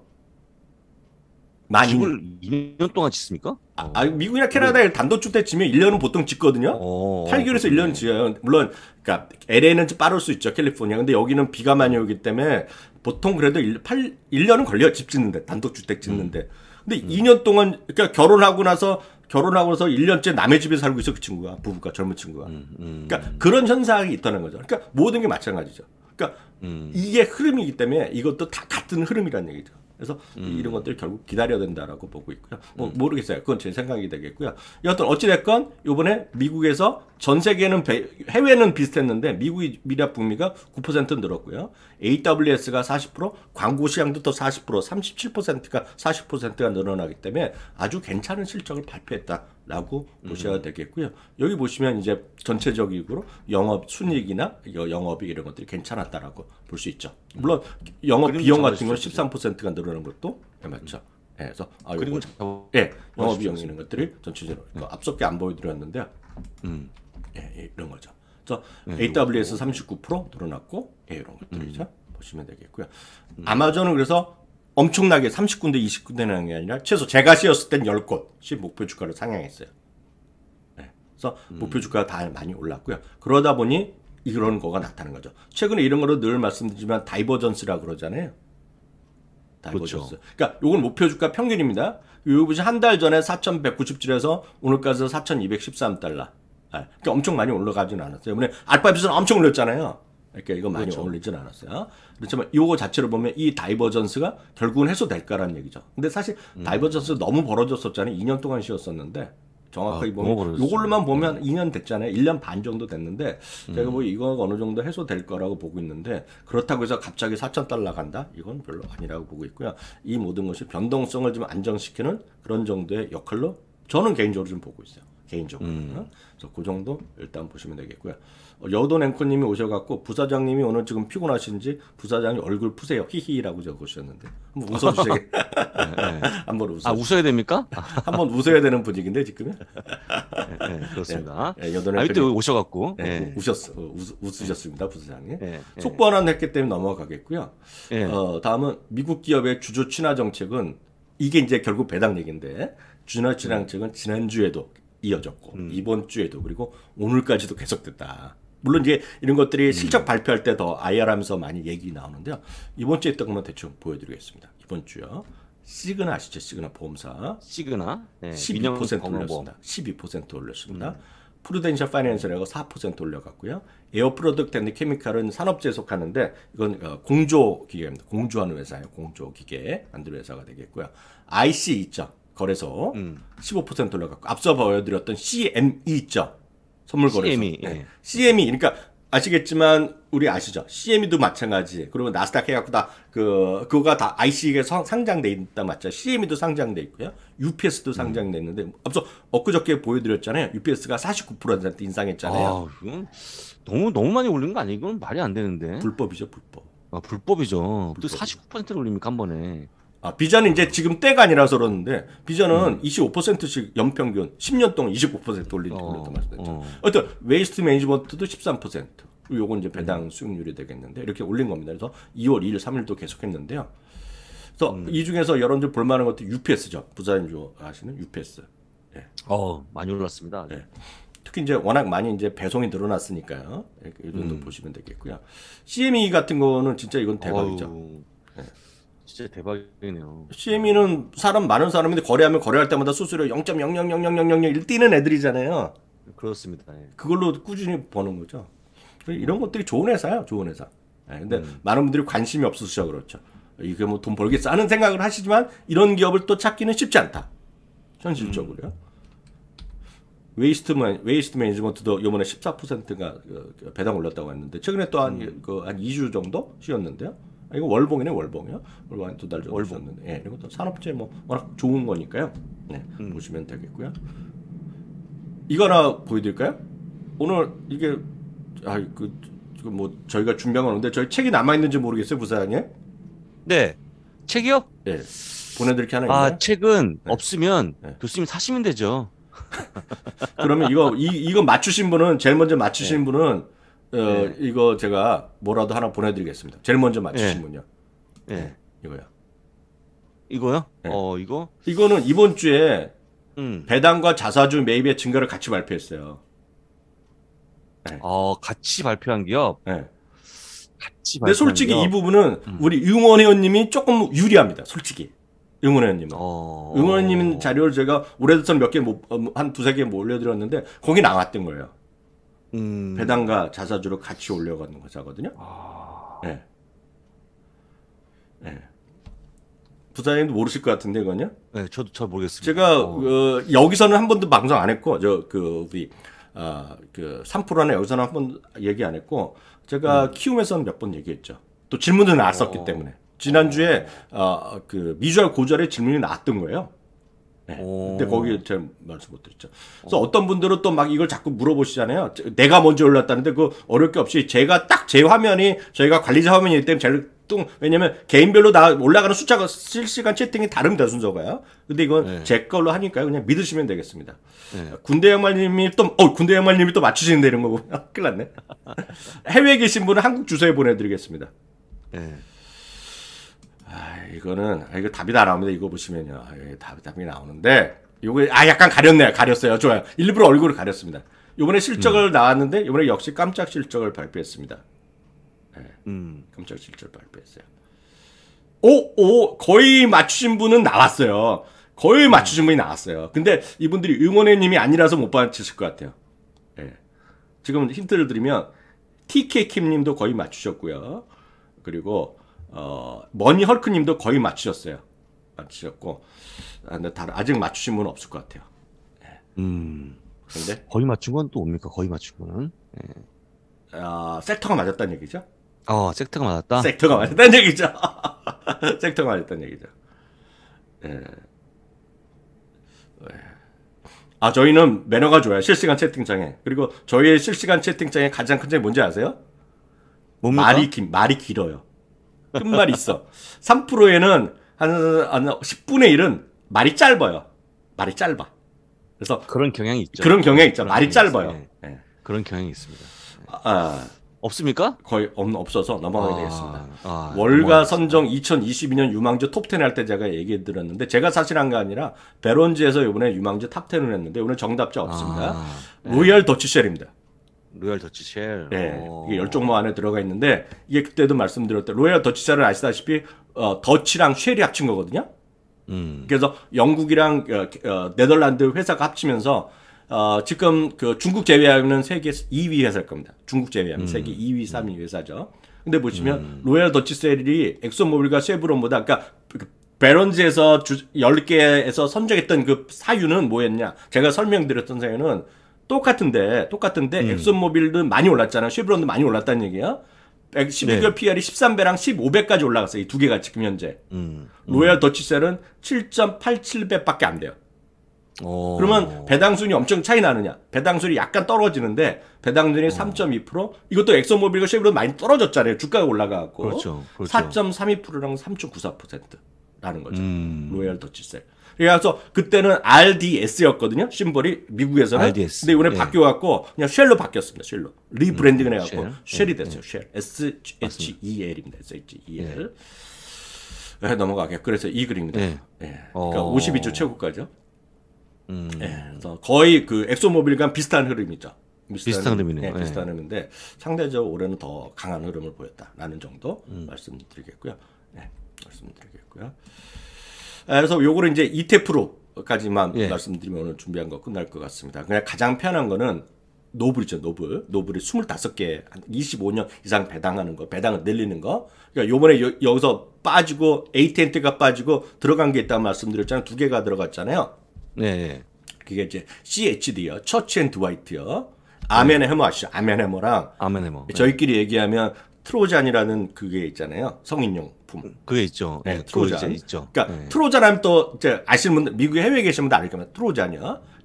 만 집을 2년, 2년 동안 짓습니까? 아, 아 미국이나 캐나다에 네. 단독주택 지면 1년은 보통 짓거든요. 오, 어, 8개월에서 그렇군 1년 지어요. 물론 그러니까 LA는 좀 빠를 수 있죠, 캘리포니아. 근데 여기는 비가 많이 오기 때문에 보통 그래도 1, 1년은 걸려 집 짓는데 단독주택 짓는데 음. 근데 음. 2년 동안 그러니까 결혼하고 나서 결혼하고서 나 1년째 남의 집에 살고 있어 그 친구가 부부가 젊은 친구가 음, 음. 그러니까 그런 현상이 있다는 거죠 그러니까 모든 게 마찬가지죠 그러니까 음. 이게 흐름이기 때문에 이것도 다 같은 흐름이라는 얘기죠 그래서 음. 이런 것들 결국 기다려야 된다라고 보고 있고요. 뭐 음. 모르겠어요. 그건 제 생각이 되겠고요. 여하튼 어찌됐건 이번에 미국에서 전 세계는 배, 해외는 비슷했는데 미국이 미납 북미가 9% 늘었고요. AWS가 40%, 광고 시장도 또 40%, 37%가 40%가 늘어나기 때문에 아주 괜찮은 실적을 발표했다. 라고 음. 보셔야 되겠고요. 여기 보시면 이제 전체적으로 영업 순익이나 영업이 이런 것들이 괜찮았다라고 볼 수 있죠. 물론 영업 비용 같은 경 13%가 늘어나 것도 네, 맞죠. 예, 그래서 아, 그리고 요거, 예, 영업 비용 이런 것들이 전체적으로 음. 그러니까 앞섭게 안 보여드렸는데 음. 예, 예, 이런 거죠. 그래서 네, AWS 39% 늘어났고 예, 이런 것들이죠. 음. 보시면 되겠고요. 음. 아마존은 그래서 엄청나게 30군데, 20군데라는 게 아니라 최소 제가 씌었을 땐 10곳씩 목표 주가를 상향했어요. 네. 그래서 음. 목표 주가가 다 많이 올랐고요. 그러다 보니 이런 거가 나타나는 거죠. 최근에 이런 거를늘 말씀드리지만 다이버전스라 그러잖아요. 다이버전스. 그렇죠. 그러니까 요건 목표 주가 평균입니다. 요것이 한 달 전에 4,190줄에서 오늘까지 4,213달러. 아, 그러니까 엄청 많이 올라가지는 않았어요. 근데 알파벳은 엄청 올렸잖아요. 이렇게 그러니까 이거 많이 그렇죠. 어울리진 않았어요. 그렇지만 요거 자체로 보면 이 다이버전스가 결국은 해소될까라는 얘기죠. 근데 사실 음. 다이버전스 너무 벌어졌었잖아요. 2년 동안 쉬었었는데 정확하게 아, 보면 요걸로만 보면 네. 2년 됐잖아요. 1년 반 정도 됐는데 제가 음. 뭐 이거가 어느 정도 해소될 거라고 보고 있는데 그렇다고 해서 갑자기 4천 달러 간다? 이건 별로 아니라고 보고 있고요. 이 모든 것이 변동성을 좀 안정시키는 그런 정도의 역할로 저는 개인적으로 좀 보고 있어요. 개인적으로. 음. 어? 그래서 그 정도 일단 보시면 되겠고요. 여돈 앵커님이 오셔갖고 부사장님이 오늘 지금 피곤하신지 부사장이 얼굴 푸세요 히히라고 적으셨는데 한번 웃어주세요. 네, 네. 한번 웃어. 아 웃어야 됩니까? 한번 웃어야 되는 분위기인데 지금은. 네, 네 그렇습니다. 네, 여돈 아, 앵커님 아, 오셔갖고 우셨 웃으셨습니다 부사장님. 속보 하나 냈기 때문에 넘어가겠고요. 어, 다음은 미국 기업의 주주 친화 정책은 이게 이제 결국 배당 얘기인데 주나 친화 정책은 지난주에도 이어졌고 음. 이번 주에도 그리고 오늘까지도 계속됐다. 물론 이제 이런 것들이 음. 실적 발표할 때 더 IR 하면서 많이 얘기 나오는데요. 이번 주에 있던 것만 대충 보여드리겠습니다. 이번 주요. 시그나 아시죠? 시그나 보험사. 시그나. 네, 12% 올렸습니다. 12% 올렸습니다. 음. 프루덴셜 파이낸셜하고 4% 올려갔고요. 에어 프로덕트 앤 케미칼은 산업재 속하는데 이건 어, 공조 기계입니다. 공조하는 회사예요. 공조 기계 만드는 회사가 되겠고요. IC 있죠. 거래소 음. 15%올려갔고 앞서 보여드렸던 CME 있죠. 선물 거래소. CME. 예. 네. CME. 그러니까 아시겠지만 우리 아시죠? CME도 마찬가지. 그러면 나스닥 해갖고 다그 그거가 다 IC에 상장돼 있다 맞죠? CME도 상장돼 있고요. UPS도 음. 상장돼 있는데 앞서 엊그저께 보여드렸잖아요. UPS가 49%한테 인상했잖아요. 아, 이건 너무 너무 많이 올린 거 아니에요? 이건 말이 안 되는데. 불법이죠, 불법. 아, 불법이죠. 불법또 49%를 올립니까 한 번에? 아, 비자는 이제 지금 때가 아니라서 그러는데 비자는 음. 25%씩 연평균 10년 동안 25% 올린다고 어, 말씀죠 어. 어떤 웨이스트 매니지먼트도 13%. 요건 이제 배당 음. 수익률이 되겠는데 이렇게 올린 겁니다. 그래서 2월 2일, 3일도 계속했는데요. 그래서 음. 이 중에서 여러분들 볼만한 것도 UPS죠. 부산인 아시는 UPS. 네. 예. 어 많이 올랐습니다. 네. 예. 특히 이제 워낙 많이 이제 배송이 늘어났으니까요. 예, 그 이 정도 음. 보시면 되겠고요. CME 같은 거는 진짜 이건 대박이죠. 어우. 진짜 대박이네요. CME는 사람 많은 사람인데 거래하면 거래할 때마다 수수료 0.0000001 뛰는 애들이잖아요. 그렇습니다. 예. 그걸로 꾸준히 버는 거죠. 이런 것들이 좋은 회사야, 좋은 회사. 예, 근데 음. 많은 분들이 관심이 없으셔 그렇죠. 이게 뭐 돈 벌겠어 하는 생각을 하시지만 이런 기업을 또 찾기는 쉽지 않다. 현실적으로요. 음. 웨이스트 매, 웨이스트 매니지먼트도 요번에 14%가 그, 그 배당 올랐다고 했는데 최근에 또한 음. 그 2주 정도 쉬었는데요. 아, 이거 월봉이네 월봉이요. 월봉 두달 정도 주셨는데 예, 이것도 산업재 뭐 워낙 좋은 거니까요. 네, 음. 보시면 되겠고요. 이거 하나 보여드릴까요? 오늘 이게 아그 지금 뭐 저희가 준비한 건데 저희 책이 남아 있는지 모르겠어요 부사장님. 네, 책이요? 네. 보내드릴 게 하나 아, 있나요? 아 책은 네. 없으면 네. 교수님 사시면 되죠. 그러면 이거 이 이거 맞추신 분은 제일 먼저 맞추신 네. 분은 어, 예. 이거 제가 뭐라도 하나 보내드리겠습니다. 제일 먼저 맞히분이요 예. 예. 네, 이거요. 이거요? 예. 어, 이거? 이거는 이번 주에 음. 배당과 자사주 매입의 증가를 같이 발표했어요. 네. 어, 같이 발표한 기업? 네. 같이 발표한 근데 솔직히 기업? 이 부분은 음. 우리 응원회원님이 조금 유리합니다. 솔직히. 응원회원님은. 어... 응원회님 자료를 제가 오래돼서 몇개 뭐, 한 두세 개뭐 올려드렸는데, 거기 나왔던 거예요. 음. 배당과 자사주로 같이 올려가는 거자거든요. 아... 네. 예. 네. 예. 부사님도 모르실 것 같은데 이건요? 네, 저도 잘 모르겠습니다. 제가 어. 어, 여기서는 한 번도 방송 안 했고 저 그 우리 아그 3프 여기서는 한 번 얘기 안 했고 제가 음. 키움에서는 몇 번 얘기했죠. 또 질문도 나왔었기 어. 때문에 지난주에 어, 아, 그 미주알 고절의 질문이 나왔던 거예요. 네. 근데 거기에 제가 말씀 못 드렸죠. 그래서 어. 떤 분들은 또 막 이걸 자꾸 물어보시잖아요. 내가 먼저 올랐다는데 그어려울게 없이 제가 딱 제 화면이 저희가 관리자 화면이기 때문에 제일 뚱 왜냐면 개인별로 나 올라가는 숫자가 실시간 채팅이 다릅니다 순서가요. 근데 이건 네. 제 걸로 하니까요. 그냥 믿으시면 되겠습니다. 네. 군대 양말님이 또어 군대 양말님이 또 맞추시는데 이런 거 보면 큰일 났네. 해외에 계신 분은 한국 주소에 보내드리겠습니다. 네. 아, 이거는 아, 이거 답이 다 나옵니다. 이거 보시면요. 아, 예, 답, 답이 나오는데 요거 아 약간 가렸네요. 가렸어요. 좋아요. 일부러 얼굴을 가렸습니다. 요번에 실적을 음. 나왔는데 요번에 역시 깜짝 실적을 발표했습니다. 네. 음. 깜짝 실적 발표했어요. 오, 오, 거의 맞추신 분은 나왔어요. 거의 음. 맞추신 분이 나왔어요. 근데 이분들이 응원의님이 아니라서 못받으실것 같아요. 네. 예. 지금 힌트를 드리면 TK킴님도 거의 맞추셨고요. 그리고 어, 머니 헐크님도 거의 맞추셨어요. 맞추셨고, 아, 근데 다, 아직 맞추신 분은 없을 것 같아요. 네. 음. 근데 거의 맞춘 건또 옵니까? 거의 맞춘 거는? 네. 아, 섹터가 맞았다는 얘기죠? 어, 섹터가 맞았다? 섹터가 맞았다는 얘기죠. 섹터가 맞았다는 얘기죠. 예. 예. 아, 저희는 매너가 좋아요. 실시간 채팅창에. 그리고 저희의 실시간 채팅창의 가장 큰 점이 뭔지 아세요? 뭡니까? 말이 말이 길어요. 끝말이 있어. 3%에는 한, 한 10분의 1은 말이 짧아요. 말이 짧아. 그래서 그런 경향이 있죠. 그런 경향이 있죠. 말이 경향이 짧아요. 네. 예. 그런 경향이 있습니다. 아, 없습니까? 거의 없, 어서 넘어가게 아, 되겠습니다. 아, 아 월가 선정 2022년 유망주 톱10 할 때 제가 얘기 해 드렸는데 제가 사실 한게 아니라 베론즈에서 이번에 유망주 탑10을 했는데 오늘 정답자 없습니다. 아, 네. 로얄 더치쉘입니다. 로얄 더치쉘. 네. 어. 이게 열종목 안에 들어가 있는데 이게 그때도 말씀드렸던 로얄 더치쉘은 아시다시피 어, 더치랑 쉘이 합친 거거든요. 음. 그래서 영국이랑 어, 어, 네덜란드 회사가 합치면서 어, 지금 그 중국 제외하면 세계 2위 회사일 겁니다. 중국 제외하면 음. 세계 2위, 3위 회사죠. 근데 보시면 음. 로얄 더치셀이 엑소모빌과 쉐브론보다 그러니까 베런즈에서 그 주, 10개에서 선정했던 그 사유는 뭐였냐? 제가 설명드렸던 사유는 똑같은데 똑같은데 음. 엑슨모빌은 많이 올랐잖아. 쉐브론도 많이 올랐다는 얘기야. 12개월 네. PR이 13배랑 15배까지 올라갔어요. 이 두 개가 지금 현재. 음. 음. 로얄 더치셀은 7.87배밖에 안 돼요. 오. 어. 그러면 배당순이 엄청 차이 나느냐? 배당순이 약간 떨어지는데 배당순이 오. 어. 3.2% 이것도 엑소모빌과 쉐브론 많이 떨어졌잖아요. 주가가 올라가고 그렇죠. 그렇죠. 4.32%랑 3.94%라는 거죠. 음. 로얄 더치셀. 그래서 그때는 RDS였거든요. 심벌이 미국에서는. RDS. 근데 이번에 예. 바뀌어갖고 그냥 쉘로 바뀌었습니다. 쉘로 리브랜딩을 음, 해갖고 쉘. 이 예, 됐어요. 예. 쉘. S H E L입니다. S H E L. 네, 넘어가게. 그래서 이 그림입니다. 예. 예. 어. 그러니까 어... 52주 최고가죠. 음. 예. 그래서 거의 그 엑소모빌과 비슷한 흐름이죠. 비슷한, 비슷한 흐름이네요. 예, 비슷한 예. 흐름인데 상대적으로 올해는 더 강한 흐름을 보였다라는 정도 음. 말씀드리겠고요. 네, 말씀드리겠고요. 아, 그래서 요거를 이제 이태 프로까지만 예. 말씀드리면 오늘 준비한 거 끝날 것 같습니다. 그냥 가장 편한 거는 노블이죠, 노블. 노블이 25개, 한 25년 이상 배당하는 거, 배당을 늘리는 거. 그러니까 요번에 여, 여기서 빠지고, 에이텐트가 빠지고, 들어간 게 있다고 말씀드렸잖아요. 두 개가 들어갔잖아요. 네. 예. 그게 이제 CHD요, 처치 앤 드와이트요. 아멘 해머 아시죠? 아멘 해머랑. 아멘 해머. 저희끼리 얘기하면 트로잔이라는 그게 있잖아요. 성인용 제품. 그게 있죠. 예, 네, 네 트로잔. 있죠. 그러니까 네. 트로잔하면 또 이제 아시는 분들 미국에 해외에 계신 분들 아실 겁니다. 트로잔이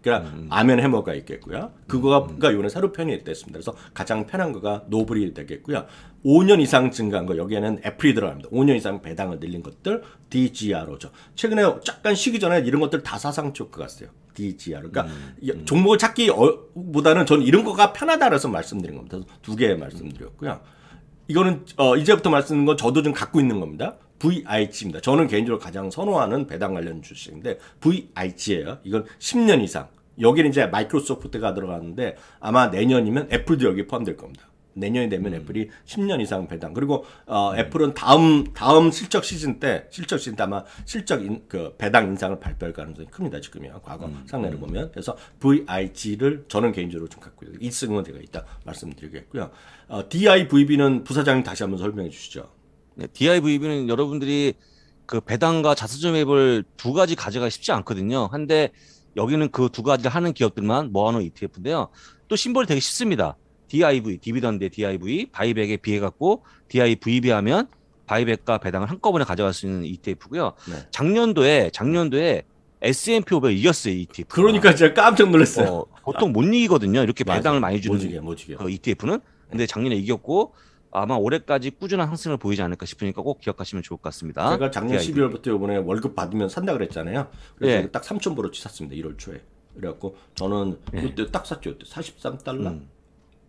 그러니까 음. 아멘 해머가 있겠고요. 그거가 음. 요번에 새로 편이 됐습니다. 그래서 가장 편한 거가 노블이 되겠고요. 5년 이상 증가한 거 여기에는 애플이 들어갑니다. 5년 이상 배당을 늘린 것들 d g r 로죠 최근에 잠깐 쉬기 전에 이런 것들 다 사상 초크 같아요 DGR. 그러니까 음. 음. 종목을 찾기보다는 어, 전 이런 거가 편하다 그서 말씀드린 겁니다. 두 개 말씀드렸고요. 이거는 어, 이제부터 말씀드린 건 저도 좀 갖고 있는 겁니다. VIG입니다. 저는 개인적으로 가장 선호하는 배당 관련 주식인데 VIG예요. 이건 10년 이상. 여기는 이제 마이크로소프트가 들어가는데 아마 내년이면 애플도 여기 포함될 겁니다. 내년이 되면 음. 애플이 10년 이상 배당. 그리고 어, 애플은 다음 다음 실적 시즌 때 실적 시즌 때 아마 실적 인, 그 배당 인상을 발표할 가능성이 큽니다. 지금이요. 과거 음, 상례를 음. 보면. 그래서 VIG를 저는 개인적으로 좀 갖고 있어요. 이승은 제가 이따 말씀드리겠고요. 어, DIVB는 부사장님 다시 한번 설명해 주시죠. 네, DIVB는 여러분들이 그 배당과 자수주 매입을 두 가지 가져가기 쉽지 않거든요. 한데 여기는 그 두 가지를 하는 기업들만 모아놓은 ETF인데요. 또 심볼이 되게 쉽습니다. DIV, 디비던드 DIV, 바이백에 비해 갖고 DIVB 하면 바이백과 배당을 한꺼번에 가져갈 수 있는 ETF고요. 네. 작년도에 작년도에 S&P 500 이겼어요 ETF. 그러니까 제가 깜짝 놀랐어요. 어, 보통 못 이기거든요. 이렇게 맞아. 배당을 많이 주는 못 이겨, 못 이겨. 그 ETF는. 근데 네. 작년에 이겼고 아마 올해까지 꾸준한 상승을 보이지 않을까 싶으니까 꼭 기억하시면 좋을 것 같습니다. 제가 작년 DIV. 12월부터 이번에 월급 받으면 산다 그랬잖아요. 그래서 네. 딱 3천 불어치 샀습니다. 1월 초에. 그래갖고 저는 그때 예. 딱 샀죠. 43달러. 음.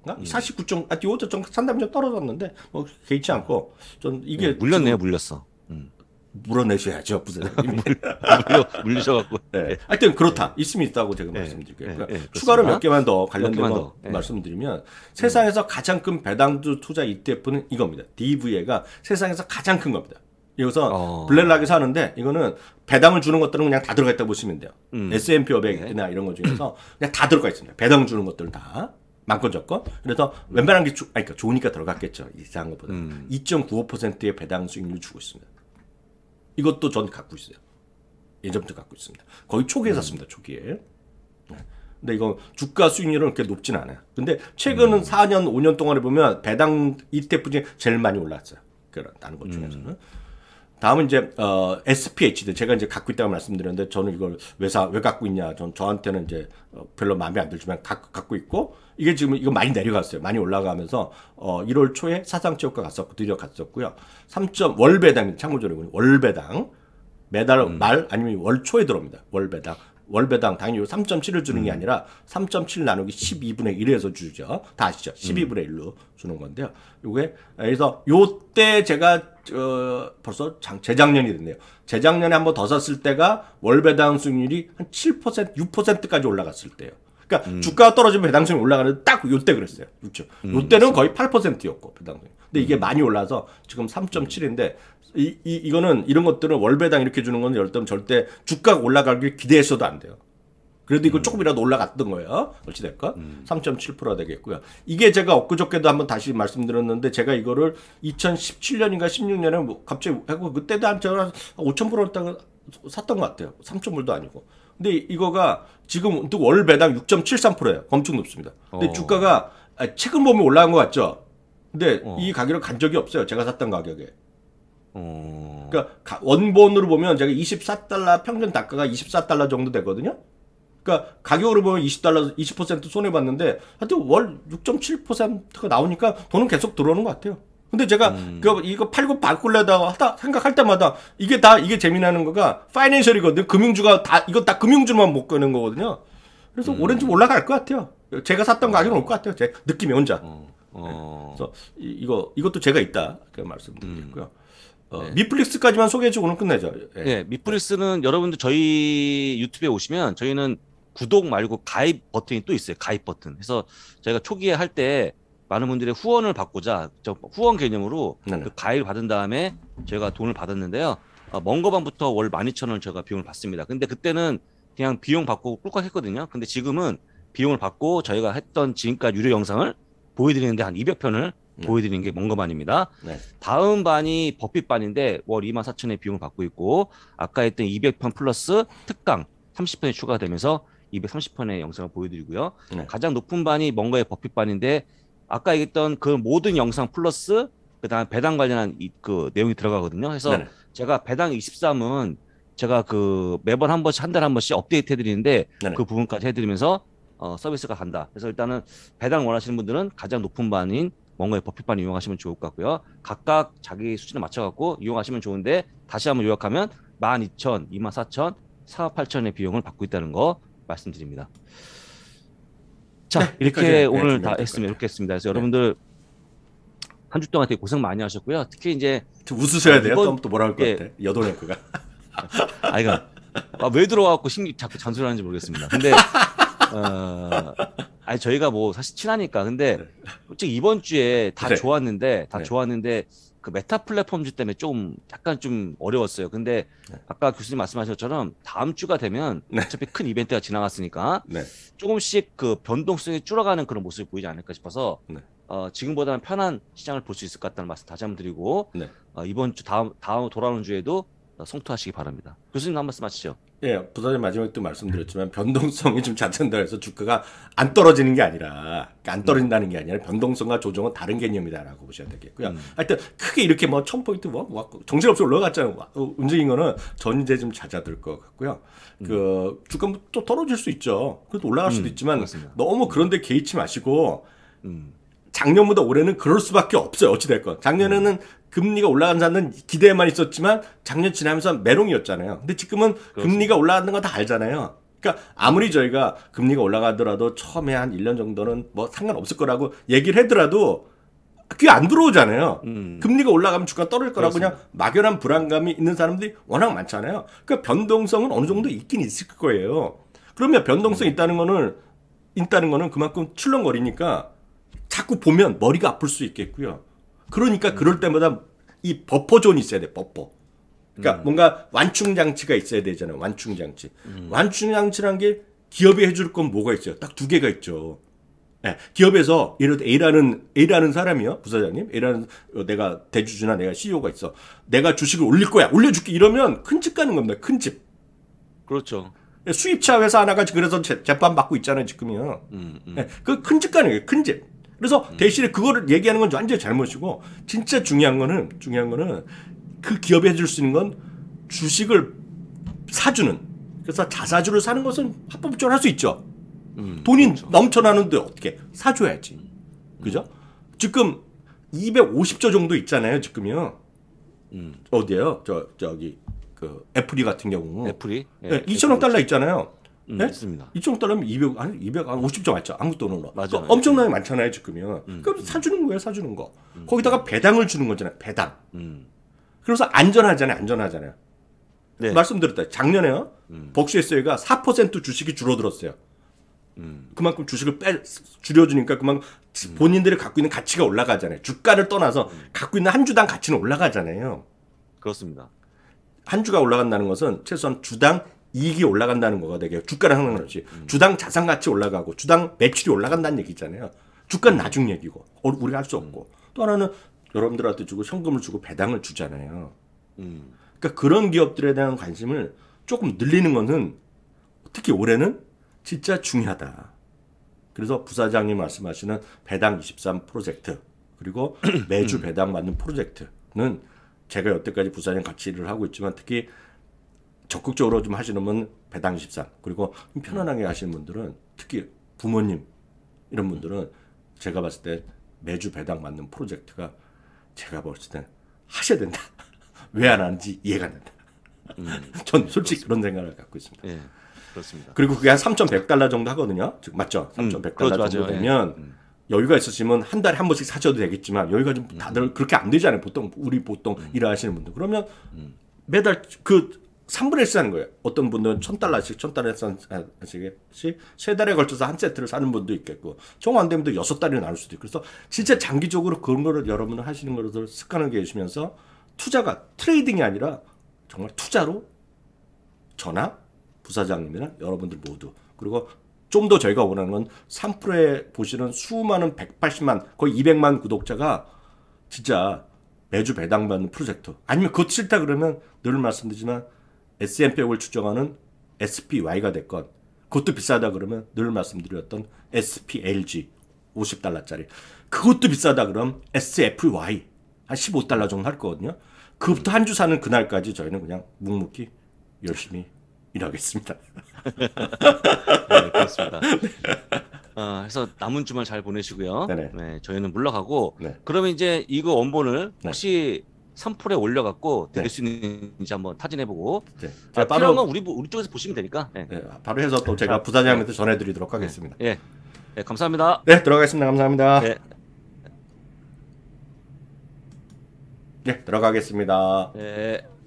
나 음. 예. 49점, 아, 요5점 상담점 떨어졌는데, 뭐, 개의치 않고, 좀, 이게. 네, 물렸네요, 물렸어. 음. 물어내셔야죠, 부사장님 물려, 물리셔갖고. 네. 예. 하여튼, 그렇다. 네. 있음이 있다고 제가 네. 말씀드릴게요. 그러니까 네. 추가로 몇 개만 더 관련된 몇거 말씀드리면, 세상에서 가장 큰 배당주 투자 ETF는 이겁니다. DVA가 세상에서 가장 큰 겁니다. 여기서 어... 블랙락에 사는데 이거는 배당을 주는 것들은 그냥 다 들어가 있다고 보시면 돼요. 음. S&P 500이나 이런 것 중에서 그냥 다 들어가 있습니다. 배당 주는 것들은 다. 많건 적건. 그래서 웬만한 게 조, 아니, 그러니까 좋으니까 들어갔겠죠. 이상한 것보다. 음. 2.95%의 배당 수익률 주고 있습니다. 이것도 전 갖고 있어요. 예전부터 갖고 있습니다. 거의 초기에 음. 샀습니다. 초기에. 네. 근데 이건 주가 수익률은 그렇게 높진 않아요. 근데 최근 음. 4년, 5년 동안에 보면 배당 ETF 중에 제일 많이 올랐어요. 그런다는 것 음. 중에서는. 다음은 이제 어, SPH들 제가 이제 갖고 있다고 말씀드렸는데 저는 이걸 왜 사 왜 갖고 있냐 전 저한테는 이제 어, 별로 마음에 안 들지만 가, 갖고 있고 이게 지금 이거 많이 내려갔어요. 많이 올라가면서 어 1월 초에 사상최고가 갔었고 드디 갔었고요. 3점 월배당 참고적으로 월배당 매달 음. 말 아니면 월 초에 들어옵니다. 월배당 월배당 당연히 3.7을 주는 게 음. 아니라 3.7 나누기 12분의 1에서 주죠. 다 아시죠? 12분의 음. 1로 주는 건데요. 요게 그래서 요때 제가 어, 벌써 장, 재작년이 됐네요. 재작년에 한 번 더 샀을 때가 월배당 수익률이 한 7%, 6%까지 올라갔을 때예요. 그러니까 음. 주가가 떨어지면 배당성이 올라가는 딱 요때 그랬어요. 그렇죠. 음. 요때는 거의 8%였고 배당성이. 근데 이게 음. 많이 올라서 지금 3.7인데 이, 이 이거는 이런 것들은 월배당 이렇게 주는 건 열담 절대 주가가 올라가길 기대해서도 안 돼요. 그래도 이거 음. 조금이라도 올라갔던 거예요. 어찌될까? 음. 3.7% 되겠고요. 이게 제가 엊그저께도 한번 다시 말씀드렸는데, 제가 이거를 2017년인가 16년에 뭐 갑자기 하고, 그때도 한 제가 5 0 0 0였 샀던 것 같아요. 3 0불도 아니고. 근데 이거가 지금 월 배당 6.73%예요. 엄청 높습니다. 근데 어. 주가가 아, 최근 보면 올라간 것 같죠. 근데 어. 이 가격을 간 적이 없어요. 제가 샀던 가격에. 어... 그러니까 원본으로 보면 제가 24달러 평균 단가가 24달러 정도 되거든요. 그러니까 가격으로 보면 20달러 20% 손해 봤는데 하여튼 월 6.7%가 나오니까 돈은 계속 들어오는 것 같아요. 근데 제가 음. 그 이거 팔고 바꾸려다 하다 생각할 때마다 이게 다 이게 재미나는 거가 파이낸셜이거든. 금융주가 다 이거 다 금융주만 못 끄는 거거든요. 그래서 음. 오렌지 올라갈 것 같아요. 제가 샀던 가격은 올 것 같아요. 제 느낌이 혼자. 어. 어. 그래서 이, 거 이것도 제가 있다. 그 말씀드리고요. 음. 어, 네. 미플릭스까지만 소개해주고 오늘 끝내죠. 네. 네, 미플릭스는 여러분들 저희 유튜브에 오시면 저희는 구독 말고 가입 버튼이 또 있어요. 가입 버튼. 그래서 저희가 초기에 할때 많은 분들의 후원을 받고자 저 후원 개념으로 네. 그 가입 을 받은 다음에 저희가 돈을 받았는데요. 어, 먼거방부터 월 12,000원 저희가 비용을 받습니다. 근데 그때는 그냥 비용 받고 꿀꺽 했거든요. 근데 지금은 비용을 받고 저희가 했던 지금까지 유료 영상을 보여드리는데 한 200편을 네. 보여드리는 게 먼거반입니다. 네. 다음 반이 버핏반인데 월 24,000원의 비용을 받고 있고 아까 했던 200편 플러스 특강 30편이 추가되면서 230편의 영상을 보여드리고요. 네. 가장 높은 반이 뭔가의 버핏반인데 아까 얘기했던 그 모든 영상 플러스 그다음 배당 관련한 이, 그 내용이 들어가거든요. 그래서 네네. 제가 배당 23은 제가 그 매번 한 번씩 한 달에 한 번씩 업데이트 해드리는데 네네. 그 부분까지 해드리면서 어, 서비스가 간다. 그래서 일단은 배당 원하시는 분들은 가장 높은 반인 뭔가의 버핏반 이용하시면 좋을 것 같고요. 각각 자기 수준에 맞춰갖고 이용하시면 좋은데 다시 한번 요약하면 12,000, 24,000, 48,000의 비용을 받고 있다는 거 말씀드립니다. 자 네, 이렇게 네, 오늘 다 했습니다. 이렇게 했습니다. 그래서 네. 여러분들 한 주 동안 되게 고생 많이 하셨고요. 특히 이제 웃으셔야 아, 돼요. 또 뭐라 할것 예. 같아. 여돌랭크가. 아 이거 아, 왜 들어와갖고 신기 자꾸 잔소리하는지 모르겠습니다. 근데 어, 아 저희가 뭐 사실 친하니까 근데 네. 솔직히 이번 주에 다 그래. 좋았는데 다 네. 좋았는데 그 메타 플랫폼즈 때문에 좀 약간 좀 어려웠어요. 근데 네. 아까 교수님 말씀하신 것처럼 다음 주가 되면 네. 어차피 큰 이벤트가 지나갔으니까 네. 조금씩 그 변동성이 줄어가는 그런 모습이 보이지 않을까 싶어서 네. 어, 지금보다는 편한 시장을 볼 수 있을 것 같다는 말씀 다시 한번 드리고 네. 어, 이번 주 다음 다음 돌아오는 주에도 성투하시기 어, 바랍니다. 교수님 한 말씀 하시죠. 예, 부사님 마지막에 또 말씀드렸지만 변동성이 좀 잦은다 해서 주가가 안 떨어지는 게 아니라 그러니까 안 떨어진다는 게 아니라 변동성과 조정은 다른 개념이다라고 보셔야 되겠고요. 음. 하여튼 크게 이렇게 뭐1 0 0 0포인트뭐 뭐 정신없이 올라갔잖아요. 어, 움직인 거는 전제 좀 잦아들 것 같고요. 음. 그 주가 뭐 또 떨어질 수 있죠. 그래도 올라갈 수도 음, 있지만 음, 너무 그런데 개의치 마시고 음. 작년보다 올해는 그럴 수밖에 없어요. 어찌됐건. 작년에는 음. 금리가 올라간다는 기대만 있었지만 작년 지나면서 메롱이었잖아요. 근데 지금은 그렇습니다. 금리가 올라가는 거 다 알잖아요. 그러니까 아무리 저희가 금리가 올라가더라도 처음에 한 1년 정도는 뭐 상관없을 거라고 얘기를 하더라도 그게 안 들어오잖아요. 음. 금리가 올라가면 주가 떨어질 거라고 그렇습니다. 그냥 막연한 불안감이 있는 사람들이 워낙 많잖아요. 그러니까 변동성은 어느 정도 있긴 있을 거예요. 그러면 변동성 음. 있다는 거는 있다는 거는 그만큼 출렁거리니까 자꾸 보면 머리가 아플 수 있겠고요. 그러니까 그럴 음. 때마다 이 버퍼존이 있어야 돼, 버퍼. 그러니까 음. 뭔가 완충 장치가 있어야 되잖아요. 완충 장치. 음. 완충 장치란 게 기업이 해줄 건 뭐가 있어요? 딱 두 개가 있죠. 네, 기업에서 예를 들어 A라는 A라는 사람이요, 부사장님, A라는 어, 내가 대주주나 내가 CEO가 있어. 내가 주식을 올릴 거야, 올려줄게 이러면 큰 집 가는 겁니다. 큰 집. 그렇죠. 수입차 회사 하나가 그래서 재판 받고 있잖아요 지금요. 음, 네, 음. 예, 그큰 집 가는 거예요, 큰 집. 그래서 음. 대신에 그거를 얘기하는 건 완전히 잘못이고 진짜 중요한 거는 중요한 거는 그 기업이 해줄 수 있는 건 주식을 사주는 그래서 자사주를 사는 것은 합법적으로 할 수 있죠. 음, 돈이 그렇죠. 넘쳐나는데 어떻게 사줘야지. 음. 그죠? 지금 250조 정도 있잖아요. 지금요. 음. 어디에요? 저 저기 그 애플이 같은 경우. 애플이? 예, 네, 2천억 달러 있잖아요. 음, 네? 있습니다. 이쪽 따르면 200, 한 200, 50점 맞죠? 아무것도 없 맞아 그러니까 엄청나게 많잖아요, 지금은. 음. 그럼 음. 사주는 거예요, 사주는 거. 음. 거기다가 배당을 주는 거잖아요, 배당. 음. 그래서 안전하잖아요, 안전하잖아요. 네. 말씀드렸다. 작년에요. 복수에서가 4% 주식이 줄어들었어요. 그만큼 주식을 빼, 줄여주니까 그만큼 본인들이 갖고 있는 가치가 올라가잖아요. 주가를 떠나서 갖고 있는 한 주당 가치는 올라가잖아요. 그렇습니다. 한 주가 올라간다는 것은 최소한 주당 이익이 올라간다는 거가 되게 주가랑 상관없이 음. 주당 자산 가치 올라가고 주당 매출이 올라간다는 얘기잖아요. 있 주가 나중 얘기고 어, 우리가 할 수 없고 또 하나는 여러분들한테 주고 현금을 주고 배당을 주잖아요. 음. 그러니까 그런 기업들에 대한 관심을 조금 늘리는 거는 특히 올해는 진짜 중요하다. 그래서 부사장님 말씀하시는 배당 23 프로젝트 그리고 매주 배당 받는 프로젝트는 제가 여태까지 부사장 같이 일을 하고 있지만 특히 적극적으로 좀 하시는 분 배당 십상 그리고 편안하게 하시는 분들은 특히 부모님 이런 분들은 제가 봤을 때 매주 배당 받는 프로젝트가 제가 봤을 때 하셔야 된다. 왜 안 하는지 이해가 된다. 음, 전 솔직히 그렇습니다. 그런 생각을 갖고 있습니다. 예, 그렇습니다. 그리고 그게 한 3,100달러 정도 하거든요. 즉 맞죠? 3,100달러 음, 그렇죠. 정도 되면 예. 음. 여유가 있으시면 한 달에 한 번씩 사셔도 되겠지만 여유가 좀 다들 음. 그렇게 안 되잖아요. 보통 우리 보통 음. 일하시는 분들 그러면 음. 매달 그 3분의 1 사는 거예요. 어떤 분은 들 1000달러씩, 1000달러씩, 아, 세 달에 걸쳐서 한 세트를 사는 분도 있겠고, 총 안 되면 또 6달이 나눌 수도 있고, 그래서 진짜 장기적으로 그런 거를 여러분은 하시는 거를 습관을 계시면서 투자가 트레이딩이 아니라 정말 투자로 저나 부사장님이나 여러분들 모두, 그리고 좀 더 저희가 원하는 건 3프로에 보시는 수많은 180만, 거의 200만 구독자가 진짜 매주 배당받는 프로젝트. 아니면 그것 싫다 그러면 늘 말씀드리지만 S&P백을 추정하는 SPY가 됐건 그것도 비싸다 그러면 늘 말씀드렸던 SPLG 50달러짜리 그것도 비싸다 그럼 SFY 한 15달러 정도 할 거거든요. 그부터 한 주 사는 그날까지 저희는 그냥 묵묵히 열심히 일하겠습니다. 네, 그렇습니다. 어, 그래서 남은 주말 잘 보내시고요. 네네. 네 저희는 물러가고 네. 그러면 이제 이거 원본을 네. 혹시 네. 선풀에 올려갖고 네. 될수 있는지 한번 타진해보고 네. 아, 바로 한번 우리 우리 쪽에서 보시면 되니까. 네. 네, 바로 해서 또 제가 부사장님한테 네. 전해드리도록 하겠습니다. 예, 네. 네, 감사합니다. 네, 들어가겠습니다. 감사합니다. 네, 네 들어가겠습니다. 네.